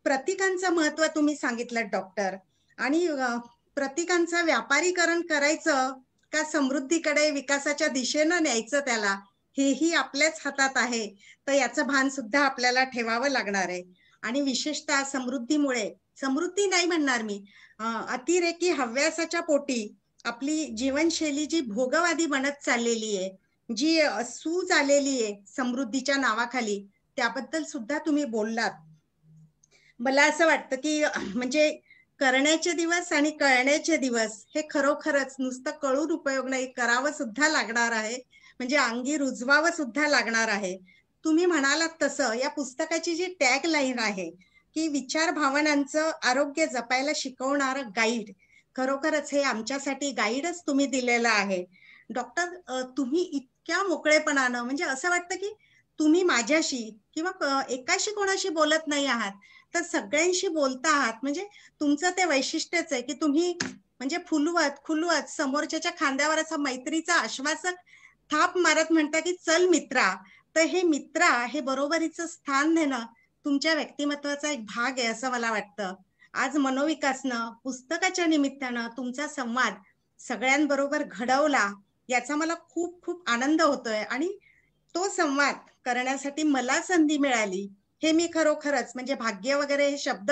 प्रतिकांचं महत्व तुम्ही सांगितलं डॉक्टर आणि प्रतिकांचं व्यापारीकरण करायचं का समृद्धीकडे विकासाच्या दिशेनं न्यायचं त्याला हेही आपल्याच हातात आहे तर याचं भान सुद्धा आपल्याला ठेवावं लागणार आहे आणि विशेषतः समृद्धीमुळे समृद्धी नाही म्हणणार मी अतिरेकी हव्यासाच्या पोटी आपली जीवनशैली जी भोगवादी बनत चाललेली आहे जी सूज आलेली आहे समृद्धीच्या नावाखाली त्याबद्दल सुद्धा तुम्ही बोललात मला असं वाटतं की म्हणजे करण्याचे दिवस आणि कळण्याचे दिवस हे खरोखरच नुसतं कळून उपयोग नाही करावं सुद्धा लागणार आहे म्हणजे अंगी रुजवावं सुद्धा लागणार आहे तुम्ही म्हणालात तसं या पुस्तकाची जी टॅग लाईन आहे की विचार भावनांचं आरोग्य जपायला शिकवणार गाईड खरोखरच हे आमच्यासाठी गाईडच तुम्ही दिलेलं आहे डॉक्टर तुम्ही किंवा मोकळेपणानं म्हणजे असं वाटतं की तुम्ही माझ्याशी किंवा एकाशी कोणाशी बोलत नाही आहात तर सगळ्यांशी बोलता आहात म्हणजे तुमचं ते वैशिष्ट्यच आहे की तुम्ही म्हणजे फुलवत खुलवत समोरच्याच्या खांद्यावर असा मैत्रीचा आश्वासक थाप मारत म्हणता की चल मित्रा तर हे मित्रा हे बरोबरीचं स्थान देणं तुमच्या व्यक्तिमत्वाचा एक भाग आहे असं मला वाटतं आज मनोविकासनं पुस्तकाच्या निमित्तानं तुमचा संवाद सगळ्यांबरोबर घडवला याचा मला खूप खूप आनंद होतोय आणि तो संवाद करण्यासाठी मला संधी मिळाली हे मी खरोखरच म्हणजे भाग्य वगैरे हे शब्द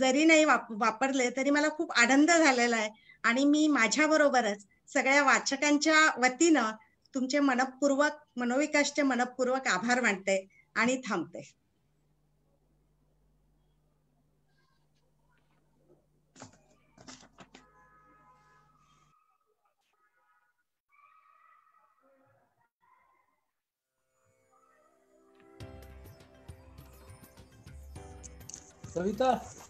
जरी नाही वाप वापरले तरी मला खूप आनंद झालेला आहे आणि मी माझ्या बरोबरच सगळ्या वाचकांच्या वतीनं तुमचे मनपूर्वक मनोविकासचे मनपूर्वक आभार मानते आणि थांबते सविता